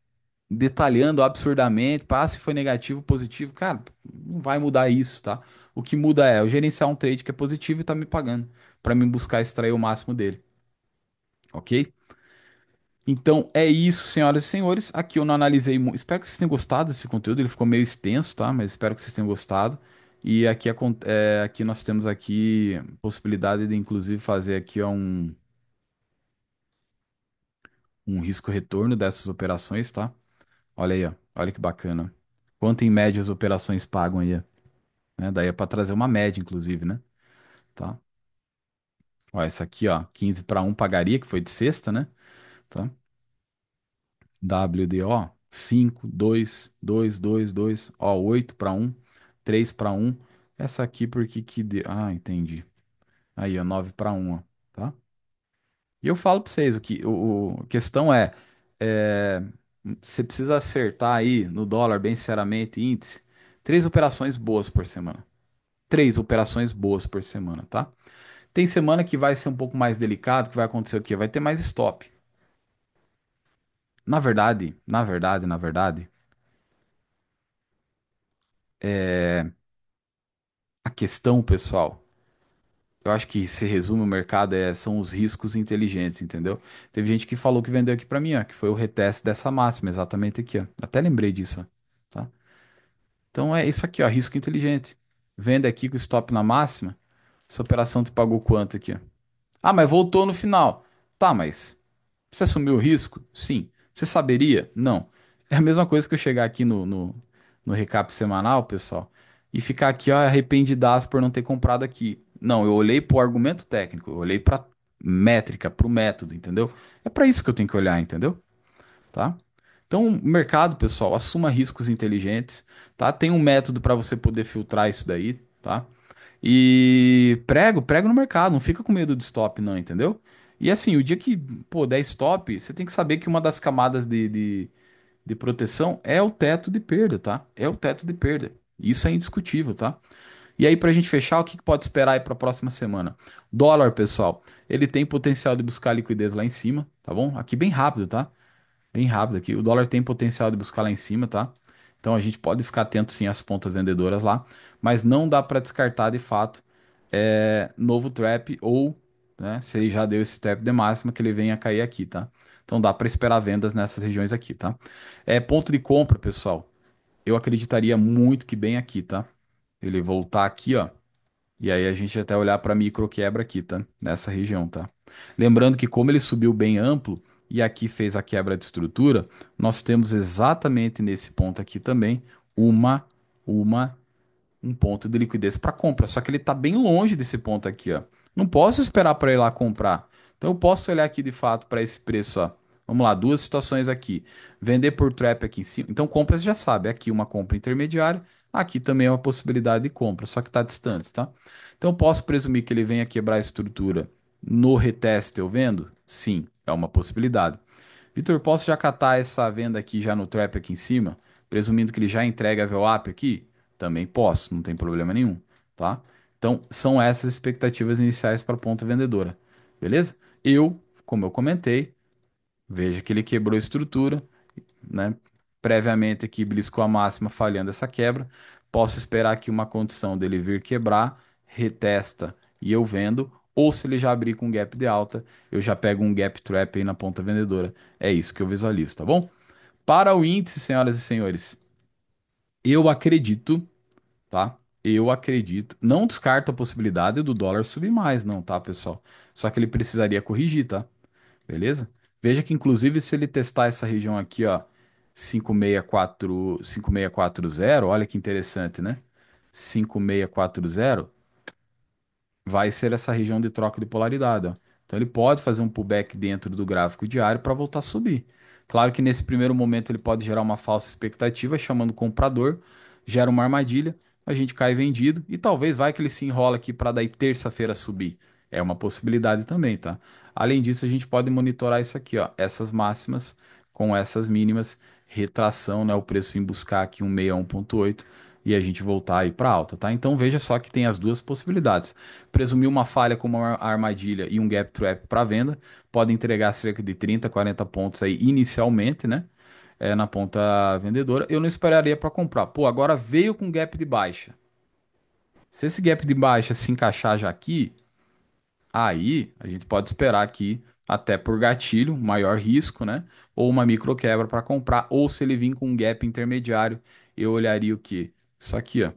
detalhando absurdamente, pá, se foi negativo, positivo, cara, não vai mudar isso, tá? O que muda é eu gerenciar um trade que é positivo e tá me pagando para me buscar extrair o máximo dele. Ok? Então é isso, senhoras e senhores. Aqui eu não analisei muito. Espero que vocês tenham gostado desse conteúdo. Ele ficou meio extenso, tá? Mas espero que vocês tenham gostado. E aqui, é, aqui nós temos aqui possibilidade de inclusive fazer aqui um um risco retorno dessas operações, tá? Olha aí, ó. Olha que bacana. Quanto em média as operações pagam aí? né? Daí é para trazer uma média, inclusive, né? Tá? Ó, essa aqui, ó, 15 para 1 pagaria, que foi de sexta, né? Tá? WDO, 5, 2, 2, 2, 2, ó, 8 para 1, 3 para 1. Essa aqui, porque que deu. Ah, entendi. Aí, ó, 9 para 1, ó, tá? E eu falo para vocês, o que o, o- a questão é, é, você precisa acertar aí no dólar, bem sinceramente, índice, Três operações boas por semana. Três operações boas por semana, tá? Tem semana que vai ser um pouco mais delicado, que vai acontecer o quê? Vai ter mais stop. Na verdade, na verdade, na verdade, é... a questão, pessoal, eu acho que se resume o mercado é, são os riscos inteligentes, entendeu? Teve gente que falou que vendeu aqui para mim, ó, que foi o reteste dessa máxima, exatamente aqui, ó. Até lembrei disso, ó. Então é isso aqui, ó, risco inteligente. Venda aqui com stop na máxima. Essa operação te pagou quanto aqui? ó? Ah, mas voltou no final. Tá, mas você assumiu o risco? Sim. Você saberia? Não. É a mesma coisa que eu chegar aqui no, no, no recap semanal, pessoal, e ficar aqui, ó, arrependidaço por não ter comprado aqui. Não, eu olhei pro argumento técnico, eu olhei pra métrica, pro método, entendeu? É para isso que eu tenho que olhar, entendeu? Tá? Então, mercado, pessoal, assuma riscos inteligentes, tá? Tem um método para você poder filtrar isso daí, tá? E prego, prego no mercado, não fica com medo de stop não, entendeu? E assim, o dia que, pô, der stop, você tem que saber que uma das camadas de, de, de proteção é o teto de perda, tá? É o teto de perda. Isso é indiscutível, tá? E aí, para a gente fechar, o que pode esperar aí para a próxima semana? Dólar, pessoal, ele tem potencial de buscar liquidez lá em cima, tá bom? Aqui bem rápido, tá? bem rápido aqui. O dólar tem potencial de buscar lá em cima, tá? Então a gente pode ficar atento sim às pontas vendedoras lá, mas não dá para descartar de fato é, novo trap ou né, se ele já deu esse trap de máxima que ele venha cair aqui, tá? Então dá para esperar vendas nessas regiões aqui, tá? É ponto de compra, pessoal. Eu acreditaria muito que bem aqui, tá? Ele voltar aqui, ó. E aí a gente até olhar para micro quebra aqui, tá? Nessa região, tá? Lembrando que como ele subiu bem amplo, e aqui fez a quebra de estrutura, nós temos exatamente nesse ponto aqui também uma uma um ponto de liquidez para compra, só que ele está bem longe desse ponto aqui, ó. Não posso esperar para ir lá comprar. Então eu posso olhar aqui de fato para esse preço, ó. Vamos lá, duas situações aqui. Vender por trap aqui em cima. Então compras já sabe, aqui uma compra intermediária, aqui também é uma possibilidade de compra, só que está distante, tá? Então eu posso presumir que ele venha quebrar a estrutura no reteste eu vendo? Sim. É uma possibilidade. Vitor, posso já catar essa venda aqui já no trap aqui em cima? Presumindo que ele já entrega a VWAP aqui? Também posso, não tem problema nenhum, tá? Então, são essas expectativas iniciais para a ponta vendedora, beleza? Eu, como eu comentei, veja que ele quebrou a estrutura, né? Previamente aqui bliscou a máxima falhando essa quebra. Posso esperar aqui uma condição dele vir quebrar, retesta e eu vendo, ou se ele já abrir com um gap de alta, eu já pego um gap trap aí na ponta vendedora. É isso que eu visualizo, tá bom? Para o índice, senhoras e senhores, eu acredito, tá? Eu acredito, não descarto a possibilidade do dólar subir mais, não, tá, pessoal? Só que ele precisaria corrigir, tá? Beleza? Veja que inclusive se ele testar essa região aqui, ó, 5640, olha que interessante, né? 5640 vai ser essa região de troca de polaridade. ó. Então ele pode fazer um pullback dentro do gráfico diário para voltar a subir. Claro que nesse primeiro momento ele pode gerar uma falsa expectativa, chamando o comprador, gera uma armadilha, a gente cai vendido e talvez vai que ele se enrola aqui para daí terça-feira subir. É uma possibilidade também, tá? Além disso, a gente pode monitorar isso aqui, ó, essas máximas com essas mínimas, retração, né, o preço em buscar aqui um 1.8 e a gente voltar aí para alta, tá? Então veja só que tem as duas possibilidades. Presumir uma falha como uma armadilha e um gap trap para venda pode entregar cerca de 30, 40 pontos aí inicialmente, né? É, na ponta vendedora, eu não esperaria para comprar. Pô, agora veio com gap de baixa. Se esse gap de baixa se encaixar já aqui, aí a gente pode esperar aqui até por gatilho, maior risco, né? Ou uma micro quebra para comprar, ou se ele vir com um gap intermediário, eu olharia o que? Isso aqui, ó.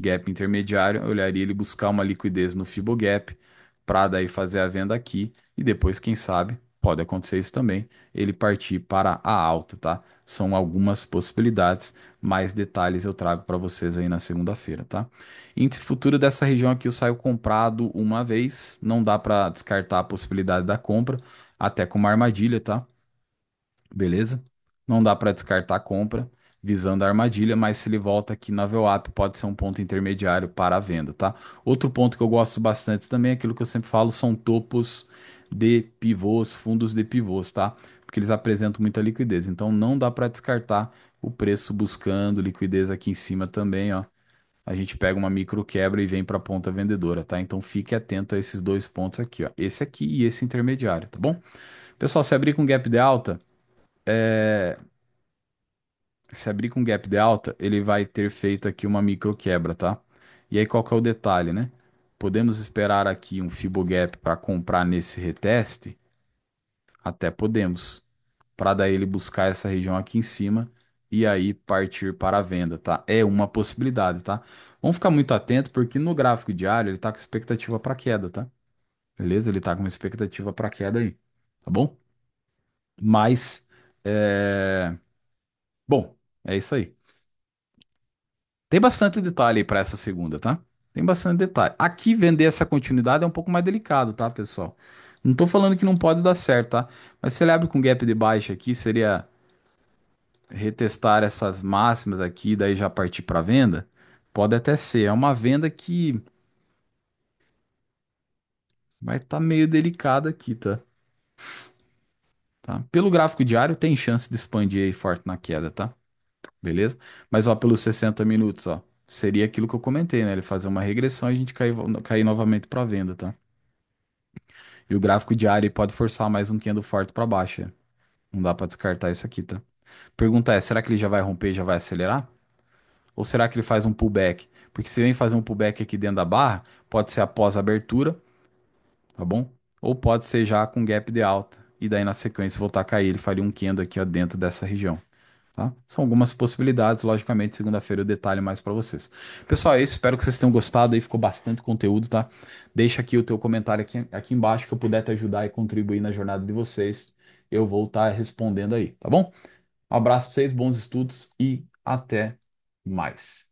Gap intermediário, eu olharia ele buscar uma liquidez no Fibogap para daí fazer a venda aqui e depois, quem sabe, pode acontecer isso também, ele partir para a alta, tá? São algumas possibilidades, mais detalhes eu trago para vocês aí na segunda-feira, tá? Índice futuro dessa região aqui eu saio comprado uma vez, não dá para descartar a possibilidade da compra, até com uma armadilha, tá? Beleza? Não dá para descartar a compra, visando a armadilha, mas se ele volta aqui na VWAP, pode ser um ponto intermediário para a venda, tá? Outro ponto que eu gosto bastante também, é aquilo que eu sempre falo, são topos de pivôs, fundos de pivôs, tá? Porque eles apresentam muita liquidez, então não dá para descartar o preço buscando liquidez aqui em cima também, ó. A gente pega uma micro quebra e vem para a ponta vendedora, tá? Então fique atento a esses dois pontos aqui, ó. Esse aqui e esse intermediário, tá bom? Pessoal, se abrir com gap de alta, é, se abrir com gap de alta, ele vai ter feito aqui uma micro quebra, tá? E aí qual que é o detalhe, né? Podemos esperar aqui um fibo gap para comprar nesse reteste? Até podemos, para daí ele buscar essa região aqui em cima e aí partir para a venda, tá? É uma possibilidade, tá? Vamos ficar muito atento porque no gráfico diário ele tá com expectativa para queda, tá? Beleza? Ele tá com uma expectativa para queda aí, tá bom? Mas, é... Bom, é isso aí. Tem bastante detalhe para essa segunda, tá? Tem bastante detalhe. Aqui vender essa continuidade é um pouco mais delicado, tá, pessoal? Não tô falando que não pode dar certo, tá? Mas se ele abre com gap de baixa aqui, seria retestar essas máximas aqui, daí já partir para venda? Pode até ser. É uma venda que vai estar tá meio delicada aqui, tá? tá? Pelo gráfico diário, tem chance de expandir aí forte na queda, tá? beleza? Mas ó, pelos 60 minutos, ó, seria aquilo que eu comentei, né? Ele fazer uma regressão e a gente cair, cair novamente para venda, tá? E o gráfico diário pode forçar mais um candle forte para baixo. É. Não dá para descartar isso aqui, tá? Pergunta é, será que ele já vai romper, já vai acelerar? Ou será que ele faz um pullback? Porque se vem fazer um pullback aqui dentro da barra, pode ser após a abertura, tá bom? Ou pode ser já com gap de alta. E daí na sequência voltar a cair, ele faria um candle aqui ó, dentro dessa região. Tá? São algumas possibilidades, logicamente, segunda-feira eu detalho mais para vocês. Pessoal, é isso, espero que vocês tenham gostado, aí ficou bastante conteúdo, tá? Deixa aqui o teu comentário aqui, aqui embaixo que eu puder te ajudar e contribuir na jornada de vocês, eu vou estar tá respondendo aí, tá bom? Um abraço para vocês, bons estudos e até mais.